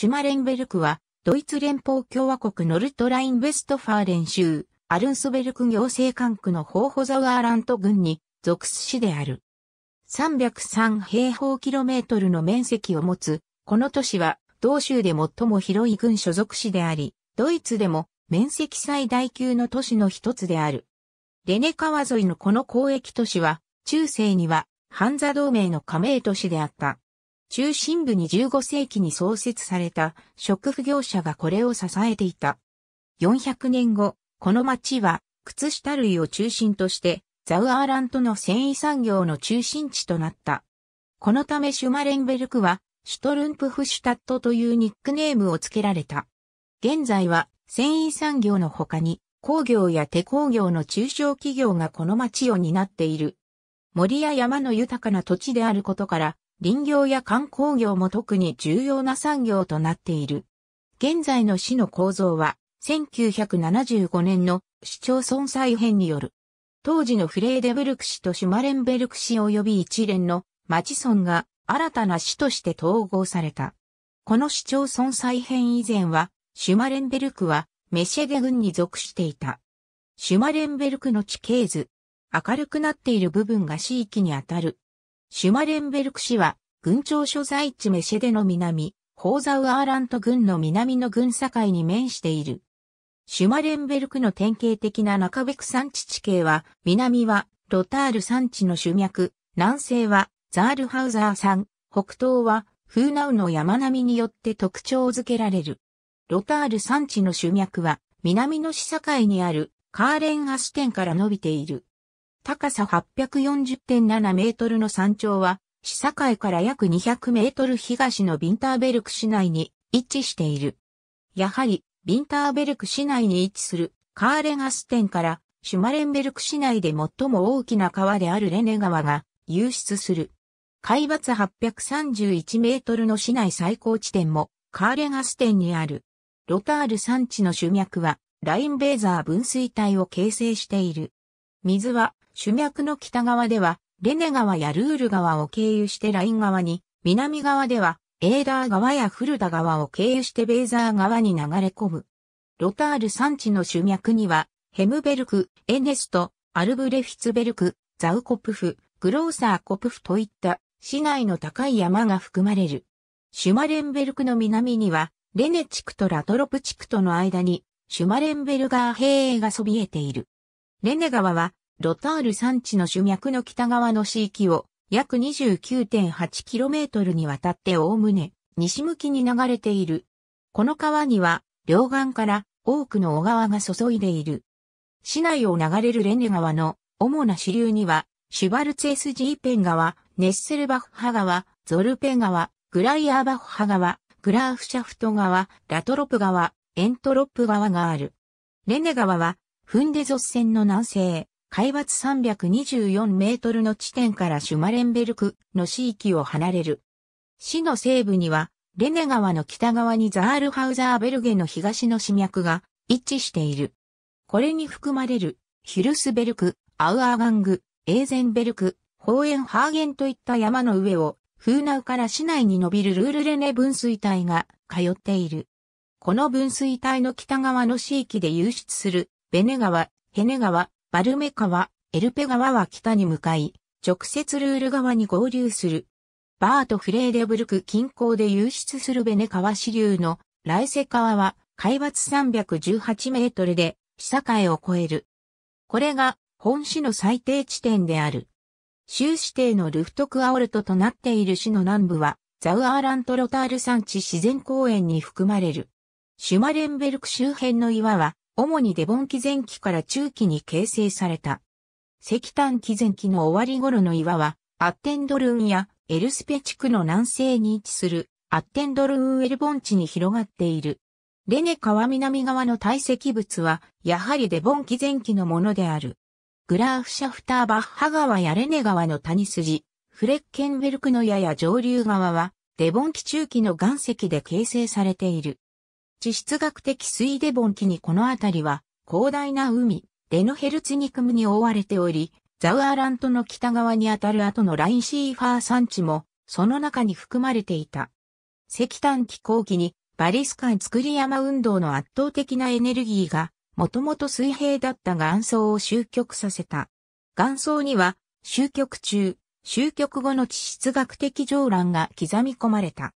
シュマレンベルクは、ドイツ連邦共和国ノルトライン・ベストファーレン州、アルンソベルク行政管区のホーホザワーラント郡に属す市である。303平方キロメートルの面積を持つ、この都市は、同州で最も広い郡所属市であり、ドイツでも面積最大級の都市の一つである。レネ川沿いのこの交易都市は、中世には、ハンザ同盟の加盟都市であった。中心部に15世紀に創設された食腐業者がこれを支えていた。400年後、この町は靴下類を中心としてザウアーラントの繊維産業の中心地となった。このためシュマレンベルクはシュトルンプフシュタットというニックネームを付けられた。現在は繊維産業の他に工業や手工業の中小企業がこの町を担っている。森や山の豊かな土地であることから林業や観光業も特に重要な産業となっている。現在の市の構造は、1975年の市町村再編による、当時のフレーデブルク市とシュマレンベルク市及び一連の町村が新たな市として統合された。この市町村再編以前は、シュマレンベルクはメシェゲ郡に属していた。シュマレンベルクの地形図。明るくなっている部分が市域にあたる。シュマレンベルク市は、軍庁所在地メシェデの南、ホーザウアーラント郡の南の郡境に面している。シュマレンベルクの典型的な中ベク山地地形は、南はロタール山地の主脈、南西はザールハウザー山、北東はフーナウの山並みによって特徴づけられる。ロタール山地の主脈は、南の市境にあるカーレンアステンから伸びている。高さ840.7メートルの山頂は、市境から約200メートル東のビンターベルク市内に位置している。やはり、ビンターベルク市内に位置するカーレガス店からシュマレンベルク市内で最も大きな川であるレネ川が流出する。海抜831メートルの市内最高地点もカーレガス店にある。ロタール山地の主脈はラインベーザー分水帯を形成している。水は主脈の北側では、レネ川やルール川を経由してライン川に、南側では、エーダー川やフルダ川を経由してベーザー川に流れ込む。ロタール山地の主脈には、ヘムベルク、エネスト、アルブレフィツベルク、ザウコプフ、グローサーコプフといった市内の高い山が含まれる。シュマレンベルクの南には、レネ地区とラトロプ地区との間に、シュマレンベルガー平営がそびえている。レネ川は、ロタール山地の主脈の北側の地域を約 29.8km にわたっておおむね西向きに流れている。この川には両岸から多くの小川が注いでいる。市内を流れるレネ川の主な支流にはシュバルツ s スジーペン川、ネッセルバッハ川、ゾルペ川、グライアーバッハ川、グラーフシャフト川、ラトロプ川、エントロップ川がある。レネ川はフンデゾス線の南西、海抜324メートルの地点からシュマレンベルクの地域を離れる。市の西部には、レネ川の北側にザールハウザーベルゲの東の市脈が一致している。これに含まれる、ヒルスベルク、アウアーガング、エーゼンベルク、ホーエンハーゲンといった山の上を、風ナウから市内に伸びるルールレネ分水帯が通っている。この分水帯の北側の地域で流出する、ベネ川、ヘネ川、バルメ川、エルペ川は北に向かい、直接ルール川に合流する。バート・フレーデブルク近郊で流出するベネ川支流のライセ川は海抜318メートルで市境を越える。これが本市の最低地点である。州指定のルフトクアオルトとなっている市の南部はザウアーラントロタール山地自然公園に含まれる。シュマレンベルク周辺の岩は主にデボン紀前期から中期に形成された。石炭紀前期の終わり頃の岩は、アッテンドルーンやエルスペ地区の南西に位置するアッテンドルーンエルボン地に広がっている。レネ川南側の堆積物は、やはりデボン紀前期のものである。グラーフシャフターバッハ川やレネ川の谷筋、フレッケンベルクの矢や上流側は、デボン紀中期の岩石で形成されている。地質学的水デボン期にこの辺りは広大な海、デノヘルツニクムに覆われており、ザウアーラントの北側にあたる後のラインシーファー山地もその中に含まれていた。石炭気候期にバリスカン作り山運動の圧倒的なエネルギーがもともと水平だった岩層を終局させた。岩層には終局中、終局後の地質学的上覧が刻み込まれた。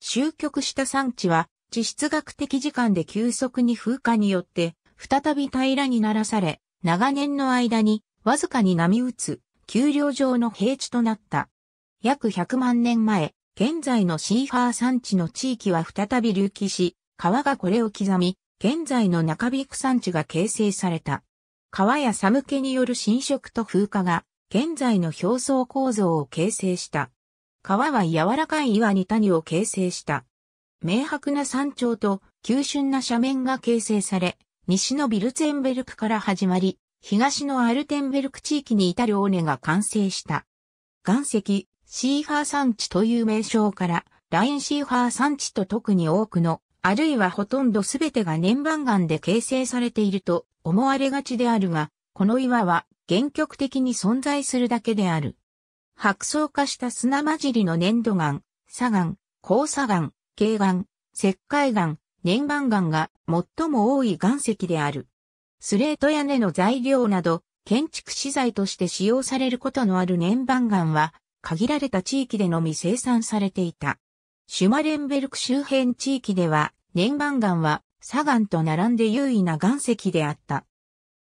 終局した産地は地質学的時間で急速に風化によって、再び平らにならされ、長年の間に、わずかに波打つ、丘陵上の平地となった。約100万年前、現在のシーファー山地の地域は再び隆起し、川がこれを刻み、現在の中ビク山地が形成された。川や寒気による浸食と風化が、現在の表層構造を形成した。川は柔らかい岩に谷を形成した。明白な山頂と急峻な斜面が形成され、西のビルツェンベルクから始まり、東のアルテンベルク地域に至る尾根が完成した。岩石、シーファー山地という名称から、ラインシーファー山地と特に多くの、あるいはほとんどすべてが年番岩で形成されていると思われがちであるが、この岩は原極的に存在するだけである。白層化した砂混じりの粘土岩、砂岩、高砂岩、頸がん、石灰岩、粘板岩が最も多い岩石である。スレート屋根の材料など、建築資材として使用されることのある粘板岩は、限られた地域でのみ生産されていた。シュマレンベルク周辺地域では、粘板岩は、砂岩と並んで優位な岩石であった。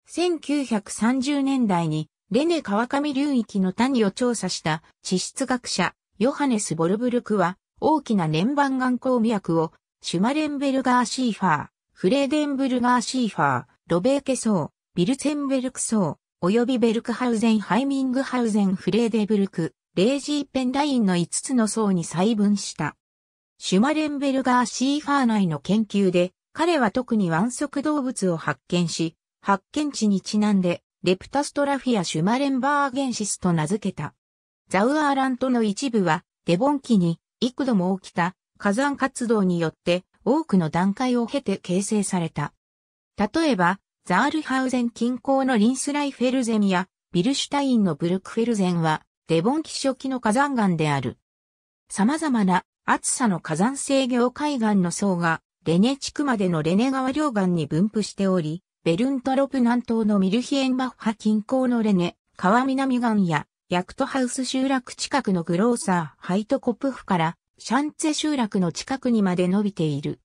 1930年代に、レネ川上流域の谷を調査した地質学者、ヨハネス・ボルブルクは、大きな粘板岩鉱脈を、シュマレンベルガーシーファー、フレーデンブルガーシーファー、ロベーケ層、ビルツェンベルク層、及びベルクハウゼンハイミングハウゼンフレーデブルク、レイジーペンラインの5つの層に細分した。シュマレンベルガーシーファー内の研究で、彼は特に腕足動物を発見し、発見地にちなんで、レプタストラフィア・シュマレンバーゲンシスと名付けた。ザウアーラントの一部は、デボン期に幾度も起きた火山活動によって多くの段階を経て形成された。例えば、ザールハウゼン近郊のリンスライフェルゼンやビルシュタインのブルクフェルゼンはデボン期初期の火山岩である。様々な暑さの火山制御海岸の層がレネ地区までのレネ川両岸に分布しており、ベルントロプ南東のミルヒエンバッハ近郊のレネ、川南岸やヤクトハウス集落近くのグローサーハイトコプフからシャンツェ集落の近くにまで伸びている。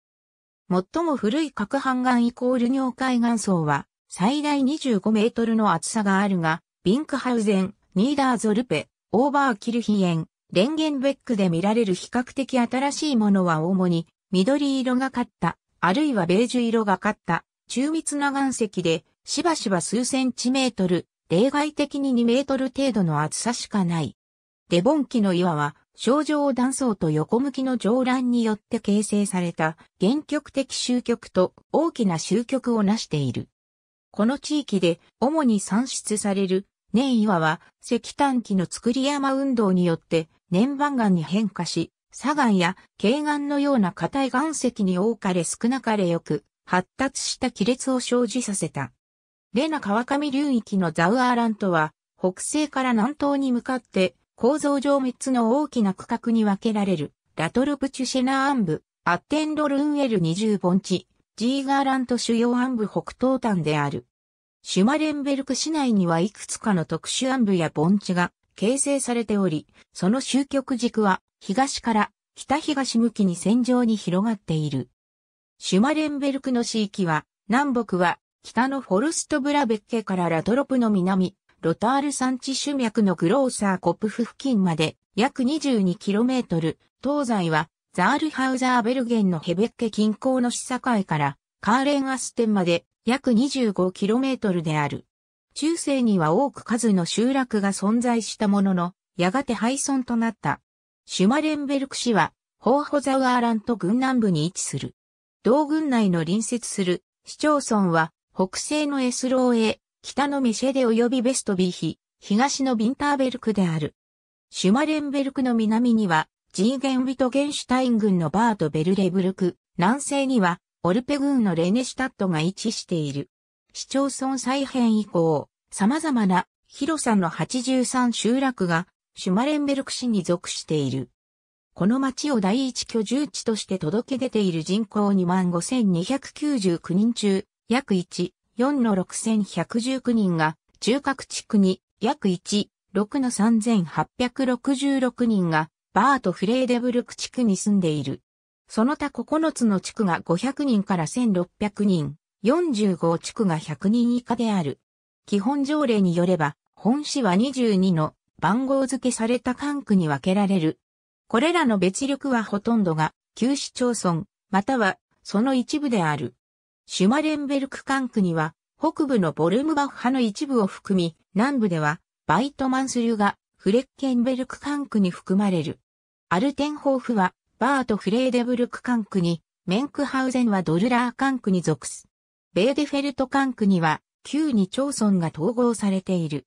最も古い角半岩イコール尿海岸層は最大25メートルの厚さがあるが、ビンクハウゼン、ニーダーゾルペ、オーバーキルヒエン、レンゲンベックで見られる比較的新しいものは主に緑色がかった、あるいはベージュ色がかった、中密な岩石で、しばしば数センチメートル、例外的に2メートル程度の厚さしかない。デボン紀の岩は、症状断層と横向きの上乱によって形成された原極的集極と大きな集極を成している。この地域で主に産出される粘岩は石炭機の作り山運動によって年番岩に変化し、砂岩や軽岩のような硬い岩石に多かれ少なかれよく発達した亀裂を生じさせた。レナ川上流域のザウアーラントは、北西から南東に向かって、構造上3つの大きな区画に分けられる、ラトルプチュシェナ暗部、アッテンドルンエル20盆地、ジーガーラント主要暗部北東端である。シュマレンベルク市内にはいくつかの特殊暗部や盆地が形成されており、その終局軸は東から北東向きに線状に広がっている。シュマレンベルクの地域は南北は北のフォルストブラベッケからラトロプの南、ロタール山地主脈のグローサーコプフ付近まで約 22km、東西はザールハウザーベルゲンのヘベッケ近郊の市境からカーレンアステンまで約 25km である。中世には多く数の集落が存在したものの、やがて廃村となった。シュマレンベルク市は、ホーホザワーラント軍南部に位置する。同軍内の隣接する市町村は、北西のエスローへ、北のミシェデ及びベストビーヒ、東のビンターベルクである。シュマレンベルクの南には、ジーゲンビトゲンシュタイン軍のバート・ベルレブルク、南西には、オルペ軍のレネシュタットが位置している。市町村再編以降、様々な広さの83集落がシュマレンベルク市に属している。この町を第一居住地として届け出ている人口25,299人中、約1、4の6119人が、中核地区に約1、6の3866人が、バート・フレーデブルク地区に住んでいる。その他9つの地区が500人から1600人、45地区が100人以下である。基本条例によれば、本市は22の番号付けされた管区に分けられる。これらの別力はほとんどが、旧市町村、またはその一部である。シュマレンベルク管区には、北部のボルムバッハの一部を含み、南部では、バイトマンスリュが、フレッケンベルク管区に含まれる。アルテンホーフは、バート・フレーデブルク管区に、メンクハウゼンはドルラー管区に属す。ベーデフェルト管区には、旧二町村が統合されている。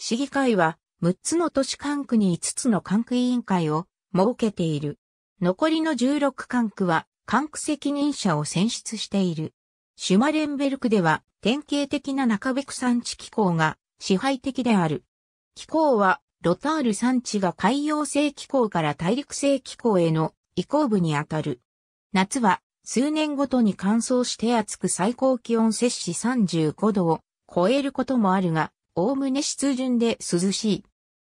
市議会は、6つの都市管区に5つの管区委員会を設けている。残りの16管区は、管区責任者を選出している。シュマレンベルクでは典型的な中ベク産地気候が支配的である。気候はロタール産地が海洋性気候から大陸性気候への移行部にあたる。夏は数年ごとに乾燥して暑く最高気温摂氏35度を超えることもあるが、おおむね湿潤で涼しい。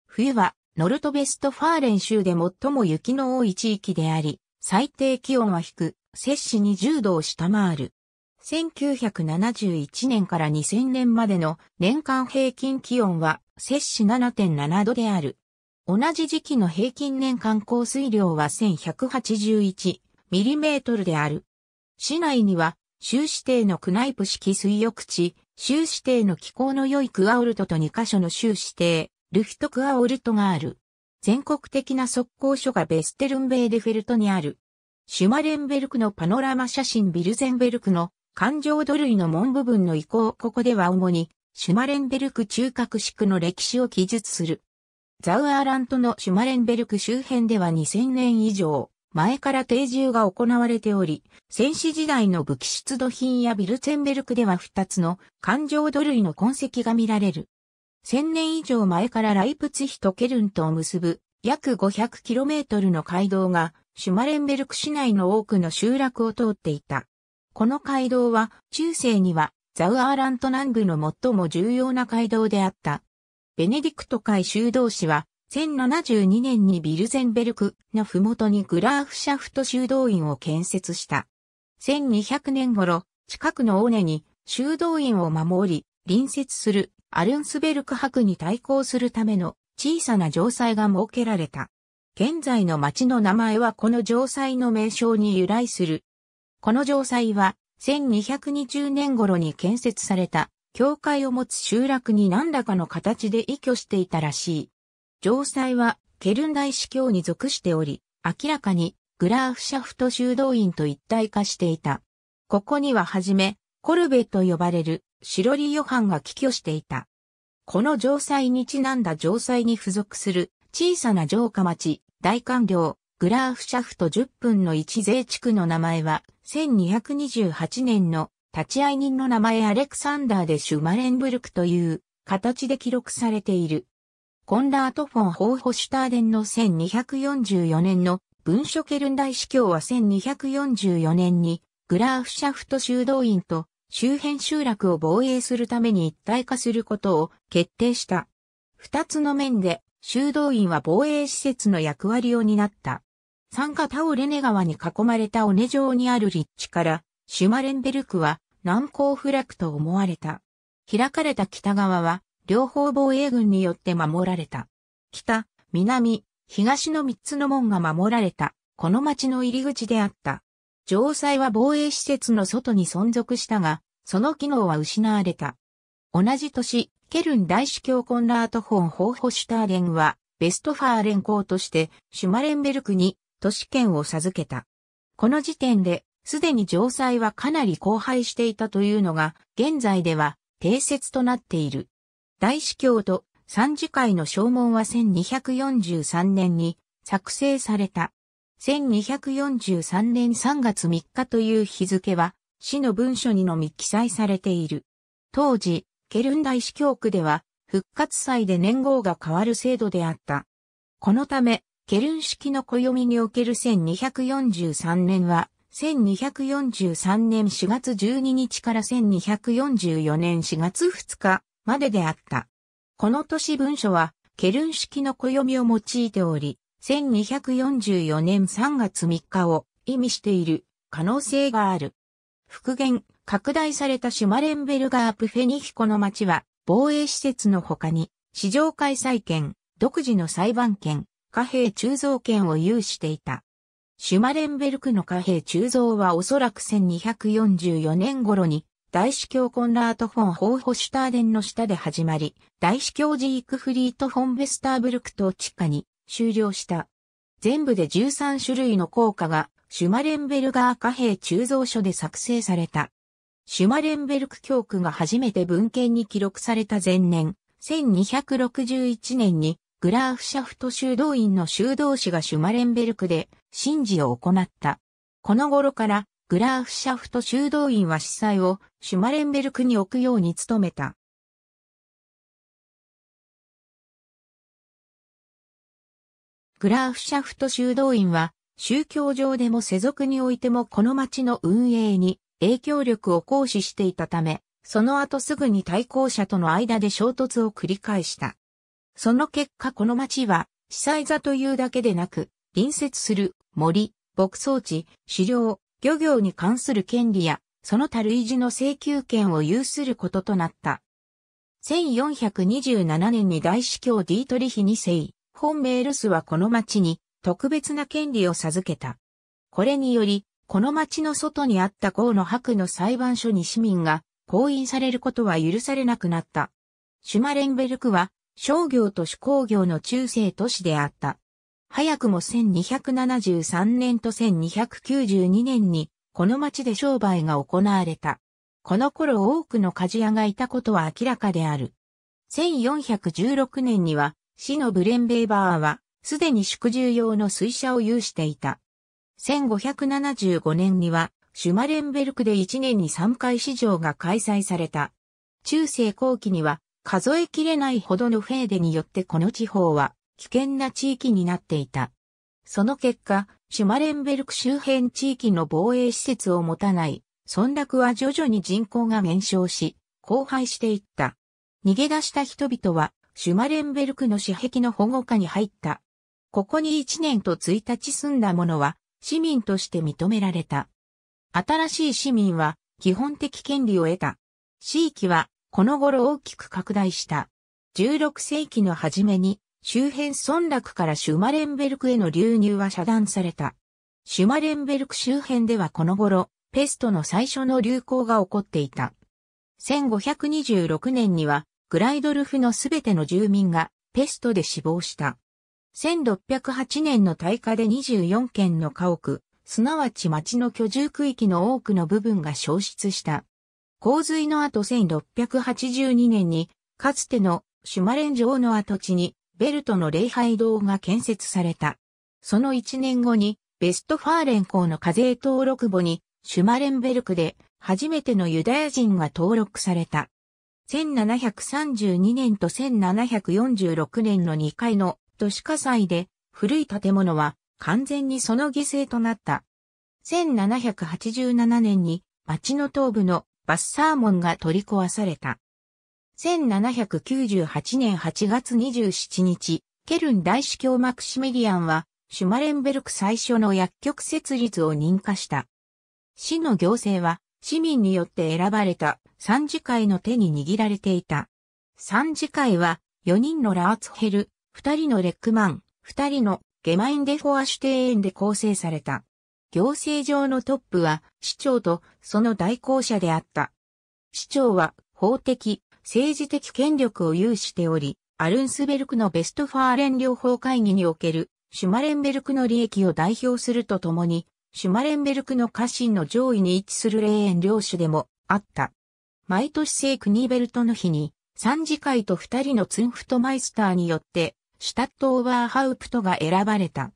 冬はノルトベストファーレン州で最も雪の多い地域であり、最低気温は低く、摂氏20度を下回る。1971年から2000年までの年間平均気温は摂氏7.7度である。同じ時期の平均年間降水量は1181ミリメートルである。市内には、州指定のクナイプ式水浴地、州指定の気候の良いクアオルトと2カ所の州指定、ルフトクアオルトがある。全国的な速攻所がベステルンベーデフェルトにある。シュマレンベルクのパノラマ写真ビルゼンベルクの環状土塁の門部分の移行ここでは主に、シュマレンベルク中核地区の歴史を記述する。ザウアーラントのシュマレンベルク周辺では2000年以上、前から定住が行われており、戦死時代の武器出土品やビルツェンベルクでは2つの環状土塁の痕跡が見られる。1000年以上前からライプツヒとケルンとを結ぶ約 500km の街道がシュマレンベルク市内の多くの集落を通っていた。この街道は中世にはザウアーラント南部の最も重要な街道であった。ベネディクト会修道士は1072年にビルゼンベルクの麓にグラーフシャフト修道院を建設した。1200年頃、近くのオネに修道院を守り、隣接するアルンスベルク博に対抗するための小さな城塞が設けられた。現在の町の名前はこの城塞の名称に由来するこの城塞は、1220年頃に建設された、教会を持つ集落に何らかの形で依拠していたらしい。城塞は、ケルン大司教に属しており、明らかに、グラーフシャフト修道院と一体化していた。ここにははじめ、コルベと呼ばれる、シロリー・ヨハンが寄居していた。この城塞にちなんだ城塞に付属する、小さな城下町、大官僚、グラーフシャフト10分の1税地区の名前は、1228年の立ち会い人の名前アレクサンダーでシュマレンブルクという形で記録されている。コンラート・フォン・ホーホシュターデンの1244年の文書ケルン大司教は1244年にグラーフシャフト修道院と周辺集落を防衛するために一体化することを決定した。二つの面で修道院は防衛施設の役割を担った。参加タオレネ川に囲まれた尾根城にある立地から、シュマレンベルクは難攻不落と思われた。開かれた北側は、両方防衛軍によって守られた。北、南、東の三つの門が守られた、この町の入り口であった。城塞は防衛施設の外に存続したが、その機能は失われた。同じ年、ケルン大司教コンラート・ホン・ホーホシュターレンは、ベストファー連行として、シュマレンベルクに都市権を授けた。この時点で、すでに城塞はかなり荒廃していたというのが、現在では定説となっている。大司教と三次会の証文は1243年に作成された。1243年3月3日という日付は、市の文書にのみ記載されている。当時、ケルン大司教区では、復活祭で年号が変わる制度であった。このため、ケルン式の暦における1243年は、1243年4月12日から1244年4月2日までであった。この年文書は、ケルン式の暦を用いており、1244年3月3日を意味している可能性がある。復元、拡大されたシュマレンベルガープフェニヒコの町は、防衛施設の他に、市場開催権、独自の裁判権、貨幣鋳造権を有していた。シュマレンベルクの貨幣鋳造はおそらく1244年頃に大司教コンラート・フォン・ホーホシュターデンの下で始まり、大司教ジークフリート・フォン・ベスターブルクと地下に終了した。全部で13種類の硬貨がシュマレンベルガー貨幣鋳造所で作成された。シュマレンベルク教区が初めて文献に記録された前年、1261年にグラーフシャフト修道院の修道士がシュマレンベルクで神事を行った。この頃からグラーフシャフト修道院は司祭をシュマレンベルクに置くように努めた。グラーフシャフト修道院は宗教上でも世俗においてもこの町の運営に影響力を行使していたため、その後すぐに対抗者との間で衝突を繰り返した。その結果この町は、司祭座というだけでなく、隣接する森、牧草地、狩猟、漁業に関する権利や、その他類似の請求権を有することとなった。1427年に大司教ディートリヒ2世、本メールスはこの町に特別な権利を授けた。これにより、この町の外にあった郷の白の裁判所に市民が、行員されることは許されなくなった。シュマレンベルクは、商業と手工業の中世都市であった。早くも1273年と1292年に、この町で商売が行われた。この頃多くの鍛冶屋がいたことは明らかである。1416年には、市のブレンベーバーは、すでに宿住用の水車を有していた。1575年には、シュマレンベルクで1年に3回市場が開催された。中世後期には、数えきれないほどのフェーデによってこの地方は危険な地域になっていた。その結果、シュマレンベルク周辺地域の防衛施設を持たない村落は徐々に人口が減少し、荒廃していった。逃げ出した人々は、シュマレンベルクの死壁の保護下に入った。ここに1年と1日住んだ者は、市民として認められた。新しい市民は、基本的権利を得た。地域は、この頃大きく拡大した。16世紀の初めに、周辺村落からシュマレンベルクへの流入は遮断された。シュマレンベルク周辺ではこの頃、ペストの最初の流行が起こっていた。1526年には、グライドルフのすべての住民がペストで死亡した。1608年の大火で24件の家屋、すなわち町の居住区域の多くの部分が消失した。洪水の後1682年に、かつてのシュマレン城の跡地に、ベルトの礼拝堂が建設された。その1年後に、ベストファーレン校の課税登録簿に、シュマレンベルクで初めてのユダヤ人が登録された。1732年と1746年の2回の都市火災で古い建物は完全にその犠牲となった。1787年に町の東部のバッサーモンが取り壊された。1798年8月27日、ケルン大司教マクシメリアンは、シュマレンベルク最初の薬局設立を認可した。市の行政は、市民によって選ばれた三次会の手に握られていた。三次会は、4人のラーツヘル、2人のレックマン、2人のゲマインデフォアシュテーンで構成された。行政上のトップは市長とその代行者であった。市長は法的、政治的権力を有しており、アルンスベルクのベストファーレン両方会議におけるシュマレンベルクの利益を代表するとともに、シュマレンベルクの家臣の上位に位置する霊園領主でもあった。毎年聖クニーベルトの日に、三次会と二人のツンフトマイスターによって、シュタット・オーバーハウプトが選ばれた。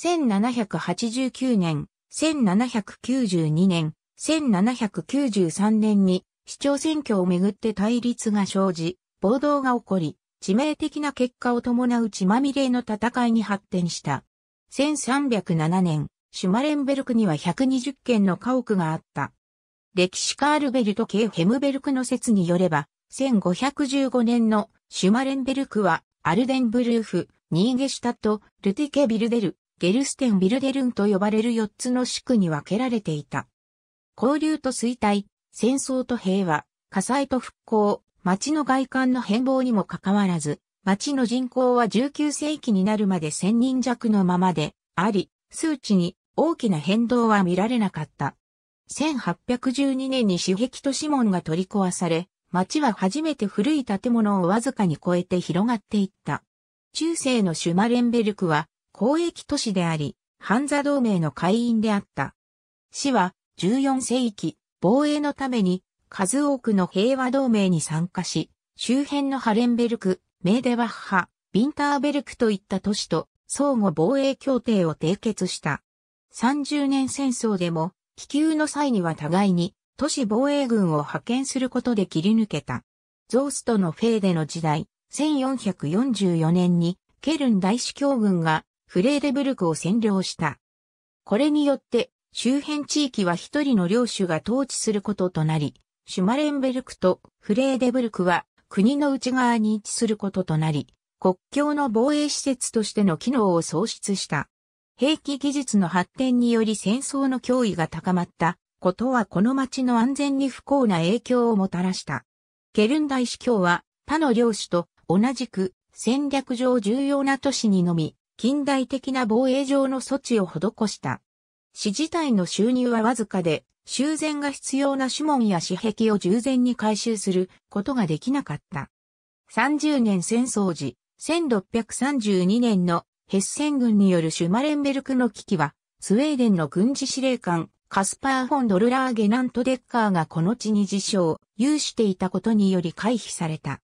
1789年、1792年、1793年に市長選挙をめぐって対立が生じ、暴動が起こり、致命的な結果を伴う血まみれの戦いに発展した。1307年、シュマレンベルクには120軒の家屋があった。歴史家アルベルト・ケヘムベルクの説によれば、1515年のシュマレンベルクはアルデンブルーフ、ニーゲシュタとルティケ・ビルデル、ゲルステンビルデルンと呼ばれる4つの地区に分けられていた。交流と衰退、戦争と平和、火災と復興、町の外観の変貌にもかかわらず、町の人口は19世紀になるまで1000人弱のままであり、数値に大きな変動は見られなかった。1812年に私壁都市門が取り壊され、町は初めて古い建物をわずかに超えて広がっていった。中世のシュマレンベルクは交易都市であり、ハンザ同盟の会員であった。市は14世紀、防衛のために数多くの平和同盟に参加し、周辺のハレンベルク、メーデバッハ、ビンターベルクといった都市と相互防衛協定を締結した。30年戦争でも気球の際には互いに都市防衛軍を派遣することで切り抜けた。ゾーストのフェーデの時代、1444年にケルン大司教軍がフレーデブルクを占領した。これによって、周辺地域は一人の領主が統治することとなり、シュマレンベルクとフレーデブルクは国の内側に位置することとなり、国境の防衛施設としての機能を創出した。兵器技術の発展により戦争の脅威が高まったことはこの町の安全に不幸な影響をもたらした。ケルン大司教は他の領主と同じく戦略上重要な都市にのみ近代的な防衛上の措置を施した。市自体の収入はわずかで、修繕が必要な主門や紙壁を従前に回収することができなかった。30年戦争時、1632年のヘッセン軍によるシュマレンベルクの危機は、スウェーデンの軍事司令官、カスパー・フォン・ドルラーゲ・ナント・デッカーがこの地に自称、有していたことにより回避された。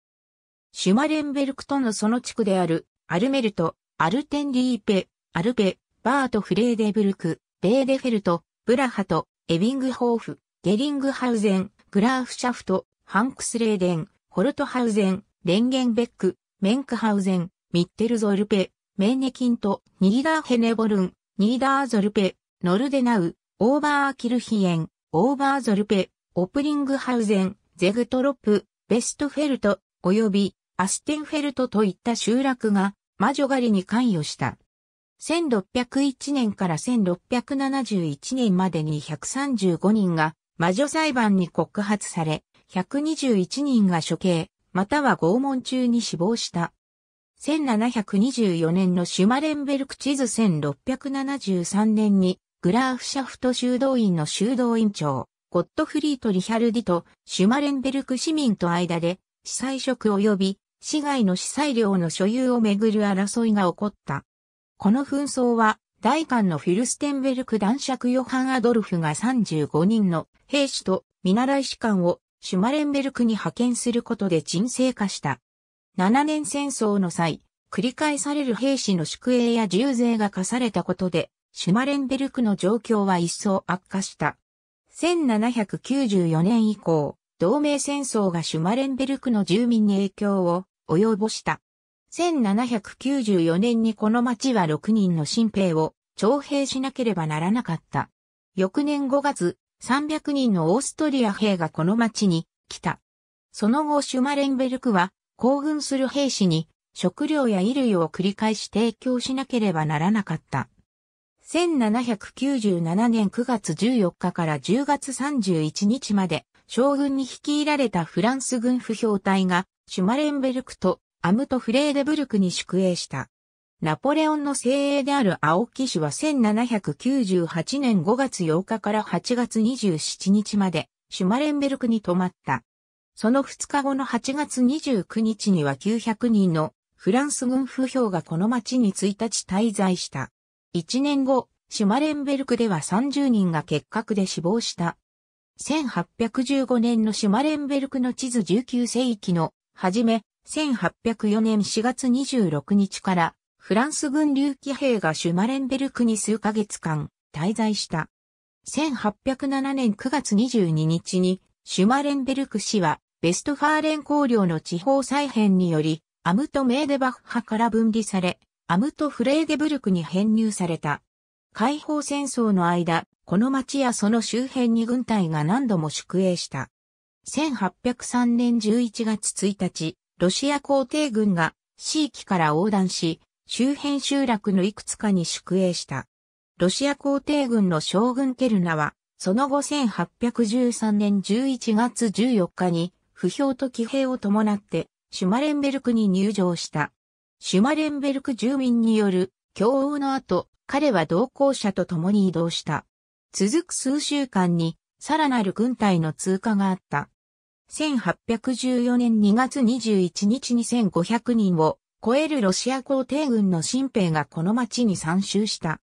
シュマレンベルクとのその地区である、アルメルト、アルテンリーペ、アルペ、バート・フレーデブルク、ベーデフェルト、ブラハト、エビングホーフ、ゲリングハウゼン、グラーフシャフト、ハンクスレーデン、ホルトハウゼン、レンゲンベック、メンクハウゼン、ミッテルゾルペ、メーネキント、ニーダーヘネボルン、ニーダーゾルペ、ノルデナウ、オーバーキルヒエン、オーバーゾルペ、オプリングハウゼン、ゼグトロップ、ベストフェルト、及びアステンフェルトといった集落が魔女狩りに関与した。1601年から1671年までに135人が魔女裁判に告発され、121人が処刑、または拷問中に死亡した。1724年のシュマレンベルク地図1673年にグラーフシャフト修道院の修道院長、ゴットフリート・リヒャルディとシュマレンベルク市民と間で、司祭職及び市外の司祭領の所有をめぐる争いが起こった。この紛争は、大韓のフィルステンベルク男爵ヨハン・アドルフが35人の兵士と見習い士官をシュマレンベルクに派遣することで沈静化した。7年戦争の際、繰り返される兵士の宿営や重税が課されたことで、シュマレンベルクの状況は一層悪化した。1794年以降、同盟戦争がシュマレンベルクの住民に影響を及ぼした。1794年にこの町は6人の新兵を徴兵しなければならなかった。翌年5月、300人のオーストリア兵がこの町に来た。その後シュマレンベルクは、行軍する兵士に食料や衣類を繰り返し提供しなければならなかった。1797年9月14日から10月31日まで将軍に率いられたフランス軍不評隊が、シュマレンベルクとアムトフレーデブルクに宿営した。ナポレオンの精鋭である青木氏は1798年5月8日から8月27日まで、シュマレンベルクに泊まった。その2日後の8月29日には900人のフランス軍不評がこの町に1日滞在した。1年後、シュマレンベルクでは30人が結核で死亡した。1815年のシュマレンベルクの地図19世紀の初め、1804年4月26日からフランス軍留騎兵がシュマレンベルクに数ヶ月間滞在した。1807年9月22日にシュマレンベルク氏はベストファーレン公領の地方再編によりアムト・メーデバッハから分離され、アムト・フレーゲブルクに編入された。解放戦争の間、この町やその周辺に軍隊が何度も宿営した。1803年11月1日、ロシア皇帝軍が地域から横断し、周辺集落のいくつかに宿営した。ロシア皇帝軍の将軍ケルナは、その後1813年11月14日に、不評と騎兵を伴って、シュマレンベルクに入城した。シュマレンベルク住民による、共応の後、彼は同行者と共に移動した。続く数週間に、さらなる軍隊の通過があった。1814年2月21日に1500人を超えるロシア皇帝軍の新兵がこの町に参集した。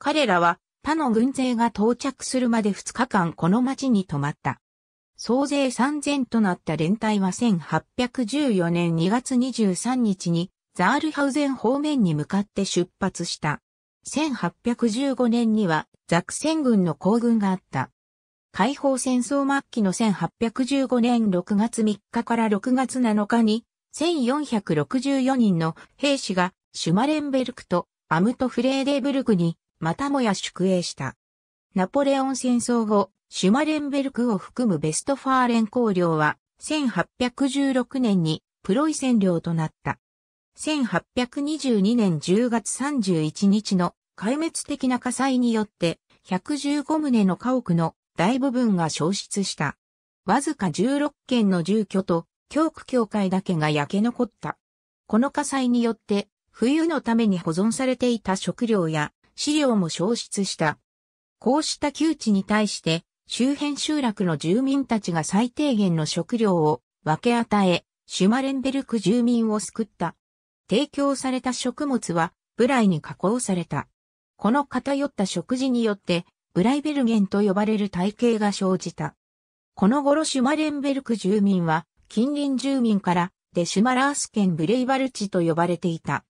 彼らは他の軍勢が到着するまで2日間この町に泊まった。総勢3000となった連隊は1814年2月23日にザールハウゼン方面に向かって出発した。1815年にはザクセン軍の行軍があった。解放戦争末期の1815年6月3日から6月7日に、1464人の兵士がシュマレンベルクとアムトフレーデブルクにまたもや宿営した。ナポレオン戦争後、シュマレンベルクを含むベストファーレン公領は1816年にプロイセン領となった。1822年10月31日の壊滅的な火災によって115棟の家屋の大部分が消失した。わずか16軒の住居と教区教会だけが焼け残った。この火災によって冬のために保存されていた食料や資料も消失した。こうした窮地に対して周辺集落の住民たちが最低限の食料を分け与え、シュマレンベルク住民を救った。提供された食物は、部来に加工された。この偏った食事によって、ブライベルゲンと呼ばれる体系が生じた。この頃シュマレンベルク住民は、近隣住民から、デシュマラース県ブレイバルチと呼ばれていた。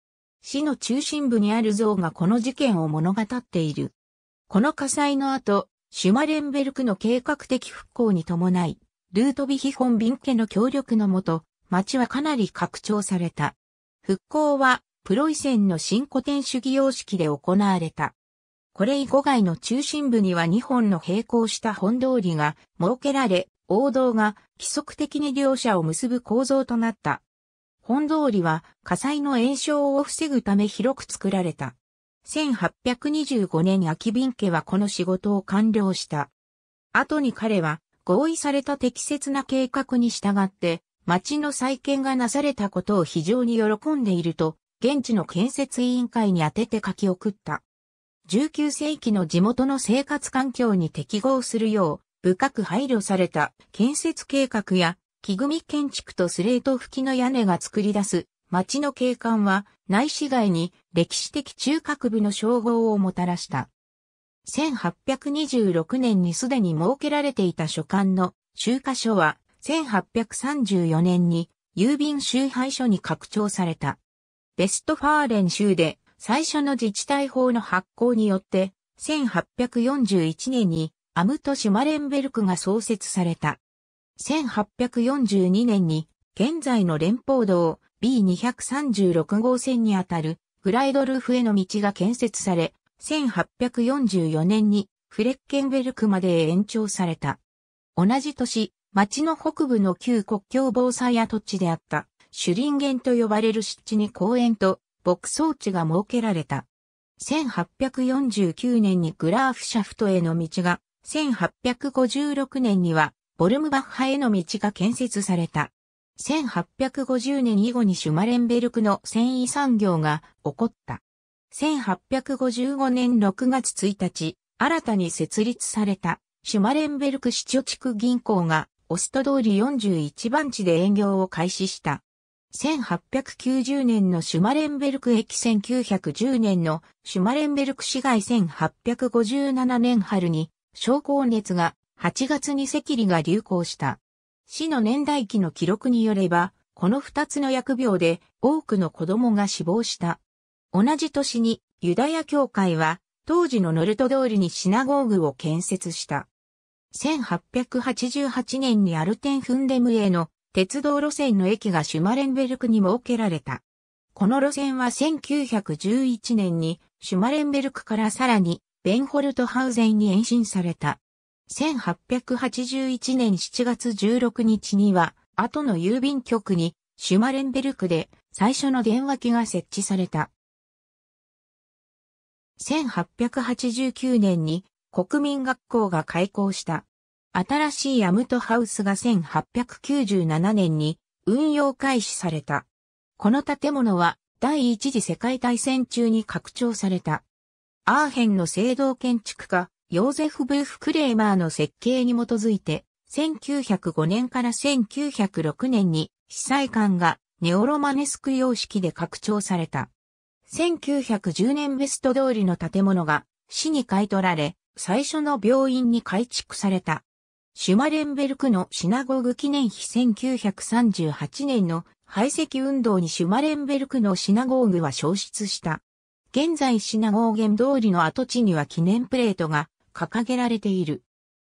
市の中心部にある像がこの事件を物語っている。この火災の後、シュマレンベルクの計画的復興に伴い、ルートビヒホンビン家の協力のもと、町はかなり拡張された。復興はプロイセンの新古典主義様式で行われた。これ以後外の中心部には2本の並行した本通りが設けられ、王道が規則的に両者を結ぶ構造となった。本通りは火災の炎症を防ぐため広く作られた。1825年秋便家はこの仕事を完了した。後に彼は合意された適切な計画に従って町の再建がなされたことを非常に喜んでいると現地の建設委員会に宛てて書き送った。19世紀の地元の生活環境に適合するよう、深く配慮された建設計画や、木組建築とスレート吹きの屋根が作り出す町の景観は内市街に歴史的中核部の称号をもたらした。1826年にすでに設けられていた書館の中華所は1834年に郵便集配所に拡張された。ベストファーレン州で最初の自治体法の発行によって、1841年にアムト・シュマレンベルクが創設された。1842年に現在の連邦道 B236 号線にあたるグライドルフへの道が建設され、1844年にフレッケンベルクまで延長された。同じ年、町の北部の旧国境防災跡地であったシュリンゲンと呼ばれる湿地に公園と牧草地が設けられた。1849年にグラーフシャフトへの道が、1856年にはボルムバッハへの道が建設された。1850年以後にシュマレンベルクの繊維産業が起こった。1855年6月1日、新たに設立されたシュマレンベルク市貯地区銀行がオスト通り41番地で営業を開始した。1890年のシュマレンベルク駅1910年のシュマレンベルク市街1857年春に昇降熱が8月に赤痢が流行した。市の年代記の記録によれば、この2つの薬病で多くの子供が死亡した。同じ年にユダヤ教会は当時のノルト通りにシナゴーグを建設した。1888年にアルテンフンデムへの鉄道路線の駅がシュマレンベルクに設けられた。この路線は1911年にシュマレンベルクからさらにベンホルトハウゼンに延伸された。1881年7月16日には、後の郵便局にシュマレンベルクで最初の電話機が設置された。1889年に国民学校が開校した。新しいアムトハウスが1897年に運用開始された。この建物は第一次世界大戦中に拡張された。アーヘンの制度建築家、ヨーゼフ・ブーフ・クレーマーの設計に基づいて、1905年から1906年に被災館がネオロマネスク様式で拡張された。1910年ベスト通りの建物が市に買い取られ、最初の病院に改築された。シュマレンベルクのシナゴグ記念碑1938年の排斥運動にシュマレンベルクのシナゴーグは消失した。現在シナゴーゲン通りの跡地には記念プレートが掲げられている。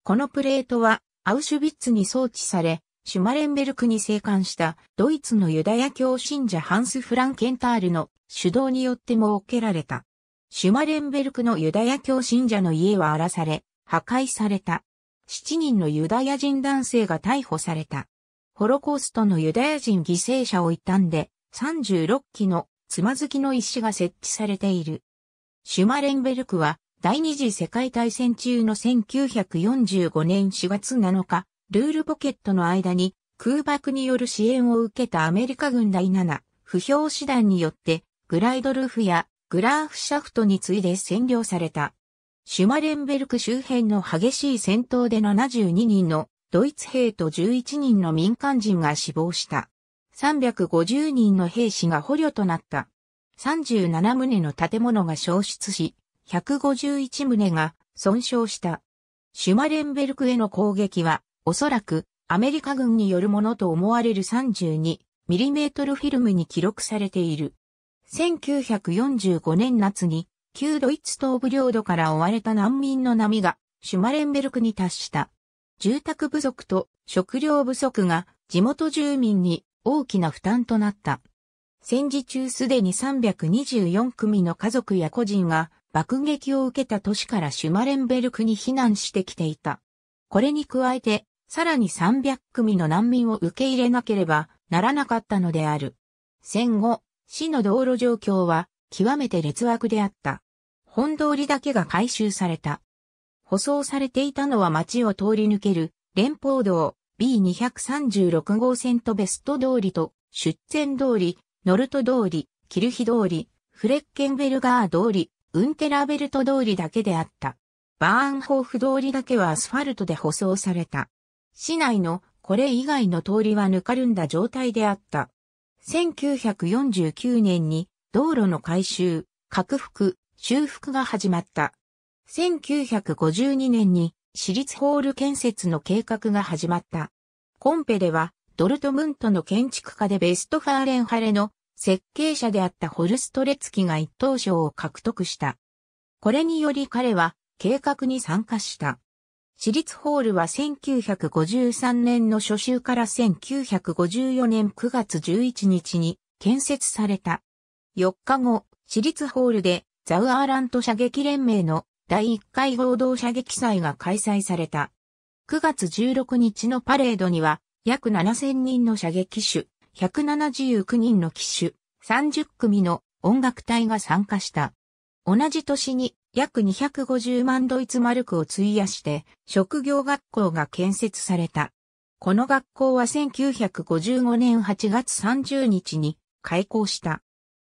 このプレートはアウシュビッツに装置され、シュマレンベルクに生還したドイツのユダヤ教信者ハンス・フランケンタールの主導によって設けられた。シュマレンベルクのユダヤ教信者の家は荒らされ、破壊された。7人のユダヤ人男性が逮捕された。ホロコーストのユダヤ人犠牲者を悼んで、36基のつまずきの石が設置されている。シュマレンベルクは、第二次世界大戦中の1945年4月7日、ルールポケットの間に空爆による支援を受けたアメリカ軍第7、不評師団によって、グライドルフやグラーフシャフトに次いで占領された。シュマレンベルク周辺の激しい戦闘で72人のドイツ兵と11人の民間人が死亡した。350人の兵士が捕虜となった。37棟の建物が消失し、151棟が損傷した。シュマレンベルクへの攻撃は、おそらくアメリカ軍によるものと思われる 32mm フィルムに記録されている。1945年夏に旧ドイツ東部領土から追われた難民の波がシュマレンベルクに達した。住宅不足と食料不足が地元住民に大きな負担となった。戦時中すでに324組の家族や個人が爆撃を受けた都市からシュマレンベルクに避難してきていた。これに加えて、さらに300組の難民を受け入れなければならなかったのである。戦後、市の道路状況は極めて劣悪であった。本通りだけが改修された。舗装されていたのは街を通り抜ける連邦道 B236 号線とベスト通りと出前通り、ノルト通り、キルヒ通り、フレッケンベルガー通り、ウンテラベルト通りだけであった。バーンホーフ通りだけはアスファルトで舗装された。市内のこれ以外の通りはぬかるんだ状態であった。1949年に道路の改修、拡幅、修復が始まった。1952年に私立ホール建設の計画が始まった。コンペではドルトムントの建築家でベストファーレンハレの設計者であったホルストレツキが一等賞を獲得した。これにより彼は計画に参加した。私立ホールは1953年の初秋から1954年9月11日に建設された。4日後、私立ホールでザウアーラント射撃連盟の第1回合同射撃祭が開催された。9月16日のパレードには、約7000人の射撃手、179人の機種、30組の音楽隊が参加した。同じ年に約250万ドイツマルクを費やして職業学校が建設された。この学校は1955年8月30日に開校した。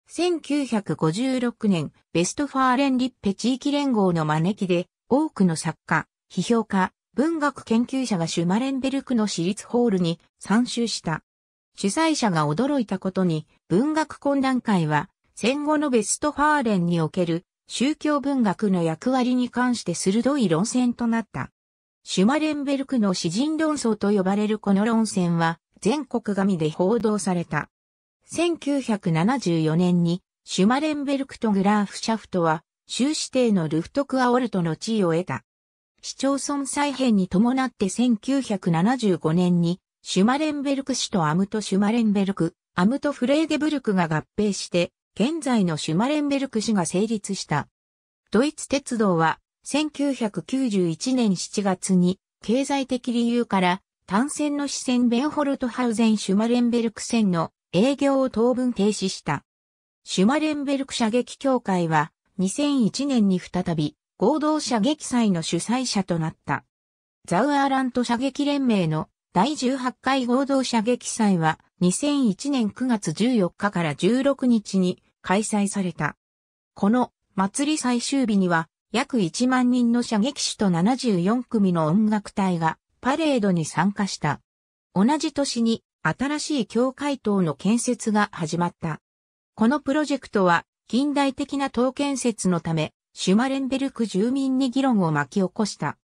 1956年、ベストファーレン・リッペ地域連合の招きで、多くの作家、批評家、文学研究者がシュマレンベルクの私立ホールに参集した。主催者が驚いたことに、文学懇談会は、戦後のベストファーレンにおける宗教文学の役割に関して鋭い論戦となった。シュマレンベルクの詩人論争と呼ばれるこの論戦は、全国紙で報道された。1974年にシュマレンベルクとグラーフシャフトは州指定のルフトクアオルトの地位を得た。市町村再編に伴って1975年にシュマレンベルク市とアムトシュマレンベルク、アムトフレーゲブルクが合併して現在のシュマレンベルク市が成立した。ドイツ鉄道は1991年7月に経済的理由から単線の支線ベンホルトハウゼンシュマレンベルク線の営業を当分停止した。シュマレンベルク射撃協会は2001年に再び合同射撃祭の主催者となった。ザウアーラント射撃連盟の第18回合同射撃祭は2001年9月14日から16日に開催された。この祭り最終日には約1万人の射撃手と74組の音楽隊がパレードに参加した。同じ年に新しい教会塔の建設が始まった。このプロジェクトは近代的な党建設のため、シュマレンベルク住民に議論を巻き起こした。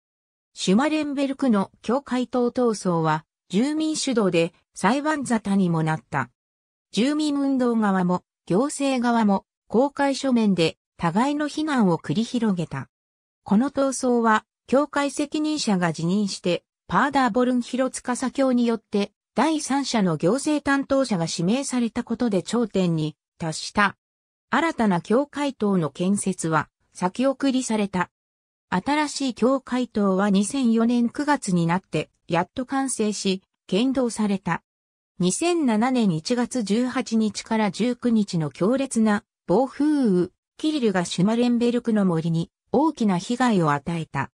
シュマレンベルクの教会党闘争は住民主導で裁判沙汰にもなった。住民運動側も行政側も公開書面で互いの非難を繰り広げた。この闘争は教会責任者が辞任してパーダーボルン広サ教によって第三者の行政担当者が指名されたことで頂点に達した。新たな教会塔の建設は先送りされた。新しい教会塔は2004年9月になってやっと完成し、剣道された。2007年1月18日から19日の強烈な暴風雨、キリルがシュマレンベルクの森に大きな被害を与えた。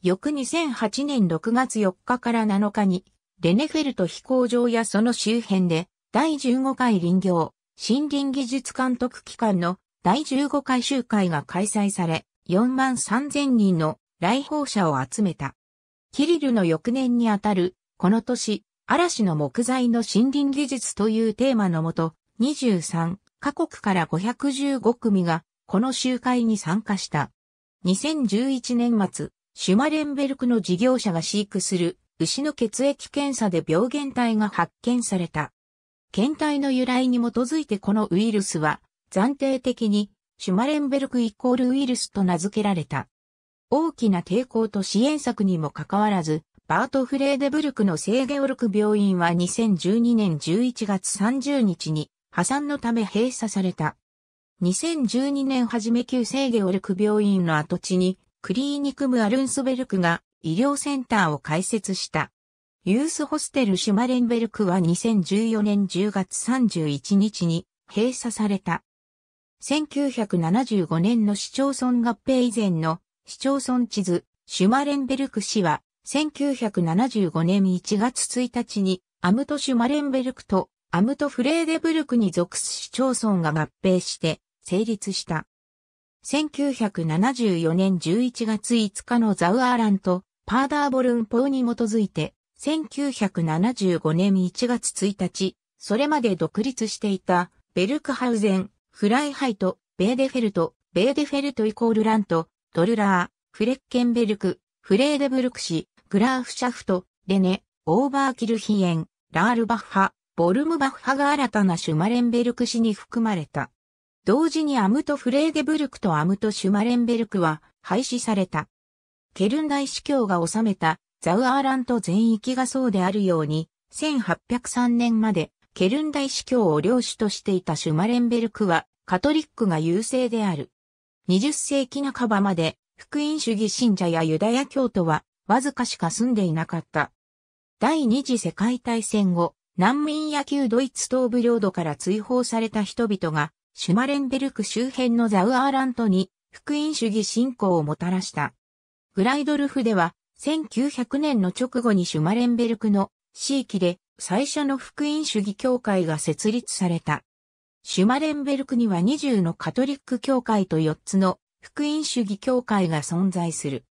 翌2008年6月4日から7日にレネフェルト飛行場やその周辺で、第15回林業、森林技術監督機関の第15回集会が開催され、4万3000人の来訪者を集めた。キリルの翌年にあたる、この年、嵐の木材の森林技術というテーマのもと、23カ国から515組が、この集会に参加した。2011年末、シュマレンベルクの事業者が飼育する牛の血液検査で病原体が発見された。検体の由来に基づいてこのウイルスは、暫定的にシュマレンベルクイコールウイルスと名付けられた。大きな抵抗と支援策にもかかわらず、バート・フレーデブルクの聖ゲオルク病院は2012年11月30日に破産のため閉鎖された。2012年初め旧聖ゲオルク病院の跡地にクリーニクム・アルンスベルクが医療センターを開設した。ユースホステルシュマレンベルクは2014年10月31日に閉鎖された。1975年の市町村合併以前の市町村地図、シュマレンベルク市は1975年1月1日にアムト・シュマレンベルクとアムト・フレーデブルクに属す市町村が合併して成立した。1974年11月5日のザウアーラントパーダーボルン法に基づいて、1975年1月1日、それまで独立していた、ベルクハウゼン、フライハイト、ベーデフェルト、ベーデフェルトイコールラント、ドルラー、フレッケンベルク、フレーデブルク市、グラーフシャフト、レネ、オーバーキルヒエン、ラールバッハ、ボルムバッハが新たなシュマレンベルク市に含まれた。同時にアムト・フレーデブルクとアムト・シュマレンベルクは廃止された。ケルン大司教が治めたザウアーラント全域がそうであるように、1803年までケルン大司教を領主としていたシュマレンベルクはカトリックが優勢である。20世紀半ばまで福音主義信者やユダヤ教徒はわずかしか住んでいなかった。第二次世界大戦後、難民野球ドイツ東部領土から追放された人々がシュマレンベルク周辺のザウアーラントに福音主義信仰をもたらした。グライドルフでは、1900年の直後にシュマレンベルクの地域で最初の福音主義教会が設立された。シュマレンベルクには20のカトリック教会と4つの福音主義教会が存在する。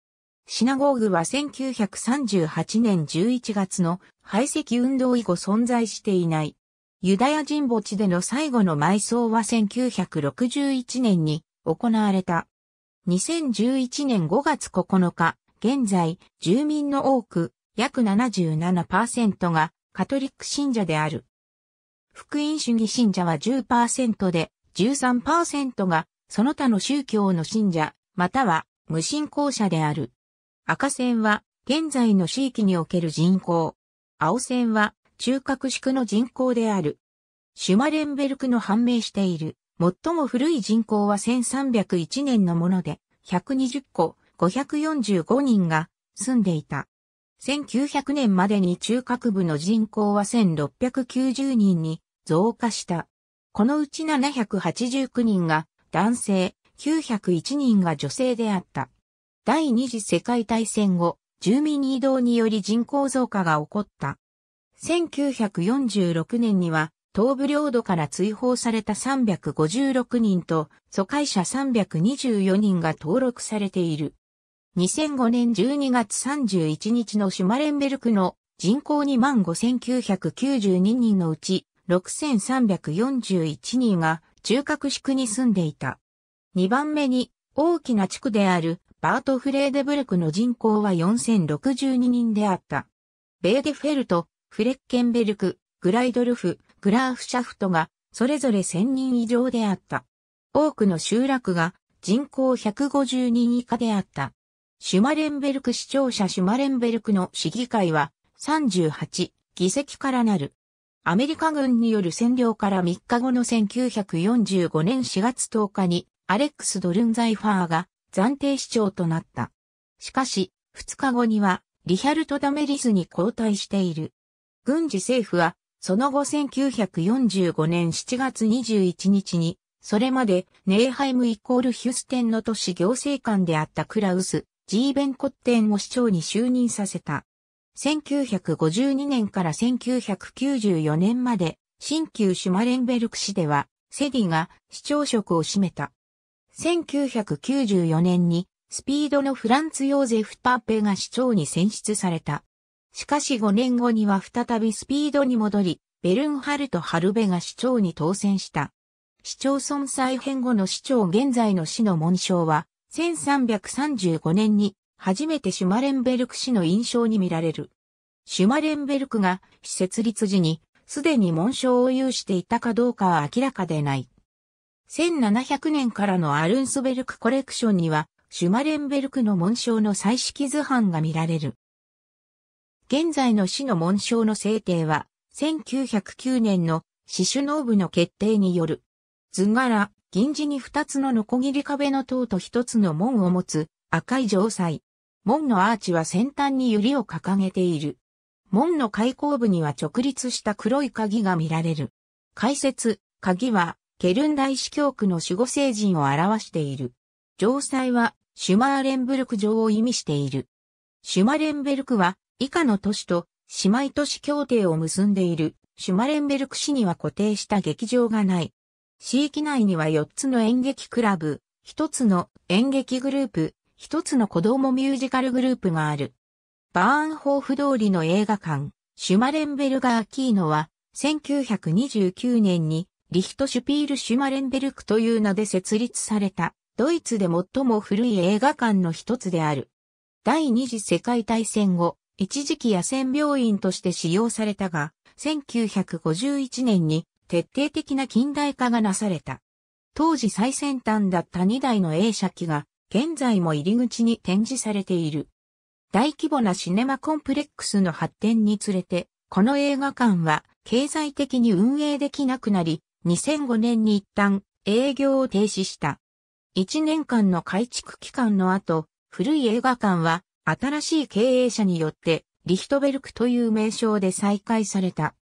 シナゴーグは1938年11月の排斥運動以後存在していない。ユダヤ人墓地での最後の埋葬は1961年に行われた。2011年5月9日、現在、住民の多く、約77%がカトリック信者である。福音主義信者は10%で、13%がその他の宗教の信者、または無信仰者である。赤線は現在の地域における人口。青線は中核宿の人口である。シュマレンベルクの判明している最も古い人口は1301年のもので、120個、545人が住んでいた。1900年までに中核部の人口は1690人に増加した。このうち789人が男性、901人が女性であった。第二次世界大戦後、住民移動により人口増加が起こった。1946年には東部領土から追放された356人と、疎開者324人が登録されている。2005年12月31日のシュマレンベルクの人口2万5992人のうち6341人が中核地区に住んでいた。2番目に大きな地区であるバートフレーデブルクの人口は4062人であった。ベーデフェルト、フレッケンベルク、グライドルフ、グラーフシャフトがそれぞれ1000人以上であった。多くの集落が人口150人以下であった。シュマレンベルク市長者シュマレンベルクの市議会は38議席からなる。アメリカ軍による占領から3日後の1945年4月10日にアレックス・ドルンザイファーが暫定市長となった。しかし、2日後にはリヒャルト・ダメリスに交代している。軍事政府はその後1945年7月21日に、それまでネーハイムイコールヒュステンの都市行政官であったクラウス、ジーベンコッテンを市長に就任させた。1952年から1994年まで、新旧シュマレンベルク市では、セディが市長職を占めた。1994年に、スピードのフランツ・ヨーゼフ・パーペが市長に選出された。しかし5年後には再びスピードに戻り、ベルンハルト・ハルベが市長に当選した。市町村再編後の市長現在の市の紋章は、1335年に初めてシュマレンベルク市の印象に見られる。シュマレンベルクが施設立時にすでに紋章を有していたかどうかは明らかでない。1700年からのアルンスベルクコレクションにはシュマレンベルクの紋章の彩色図版が見られる。現在の市の紋章の制定は、1909年の市首脳部の決定による。図柄、銀字に二つのノコギリ壁の塔と一つの門を持つ赤い城塞。門のアーチは先端に百合を掲げている。門の開口部には直立した黒い鍵が見られる。解説、鍵は、ケルン大司教区の守護聖人を表している。城塞は、シュマーレンブルク城を意味している。シュマーレンベルクは、以下の都市と姉妹都市協定を結んでいるシュマレンベルク市には固定した劇場がない。市域内には4つの演劇クラブ、1つの演劇グループ、1つの子供ミュージカルグループがある。バーンホーフ通りの映画館、シュマレンベルガーキーノは、1929年にリヒトシュピール・シュマレンベルクという名で設立された、ドイツで最も古い映画館の一つである。第二次世界大戦後、一時期野戦病院として使用されたが、1951年に徹底的な近代化がなされた。当時最先端だった2台の映写機が、現在も入り口に展示されている。大規模なシネマコンプレックスの発展につれて、この映画館は経済的に運営できなくなり、2005年に一旦営業を停止した。1年間の改築期間の後、古い映画館は新しい経営者によってリヒトベルクという名称で再開された。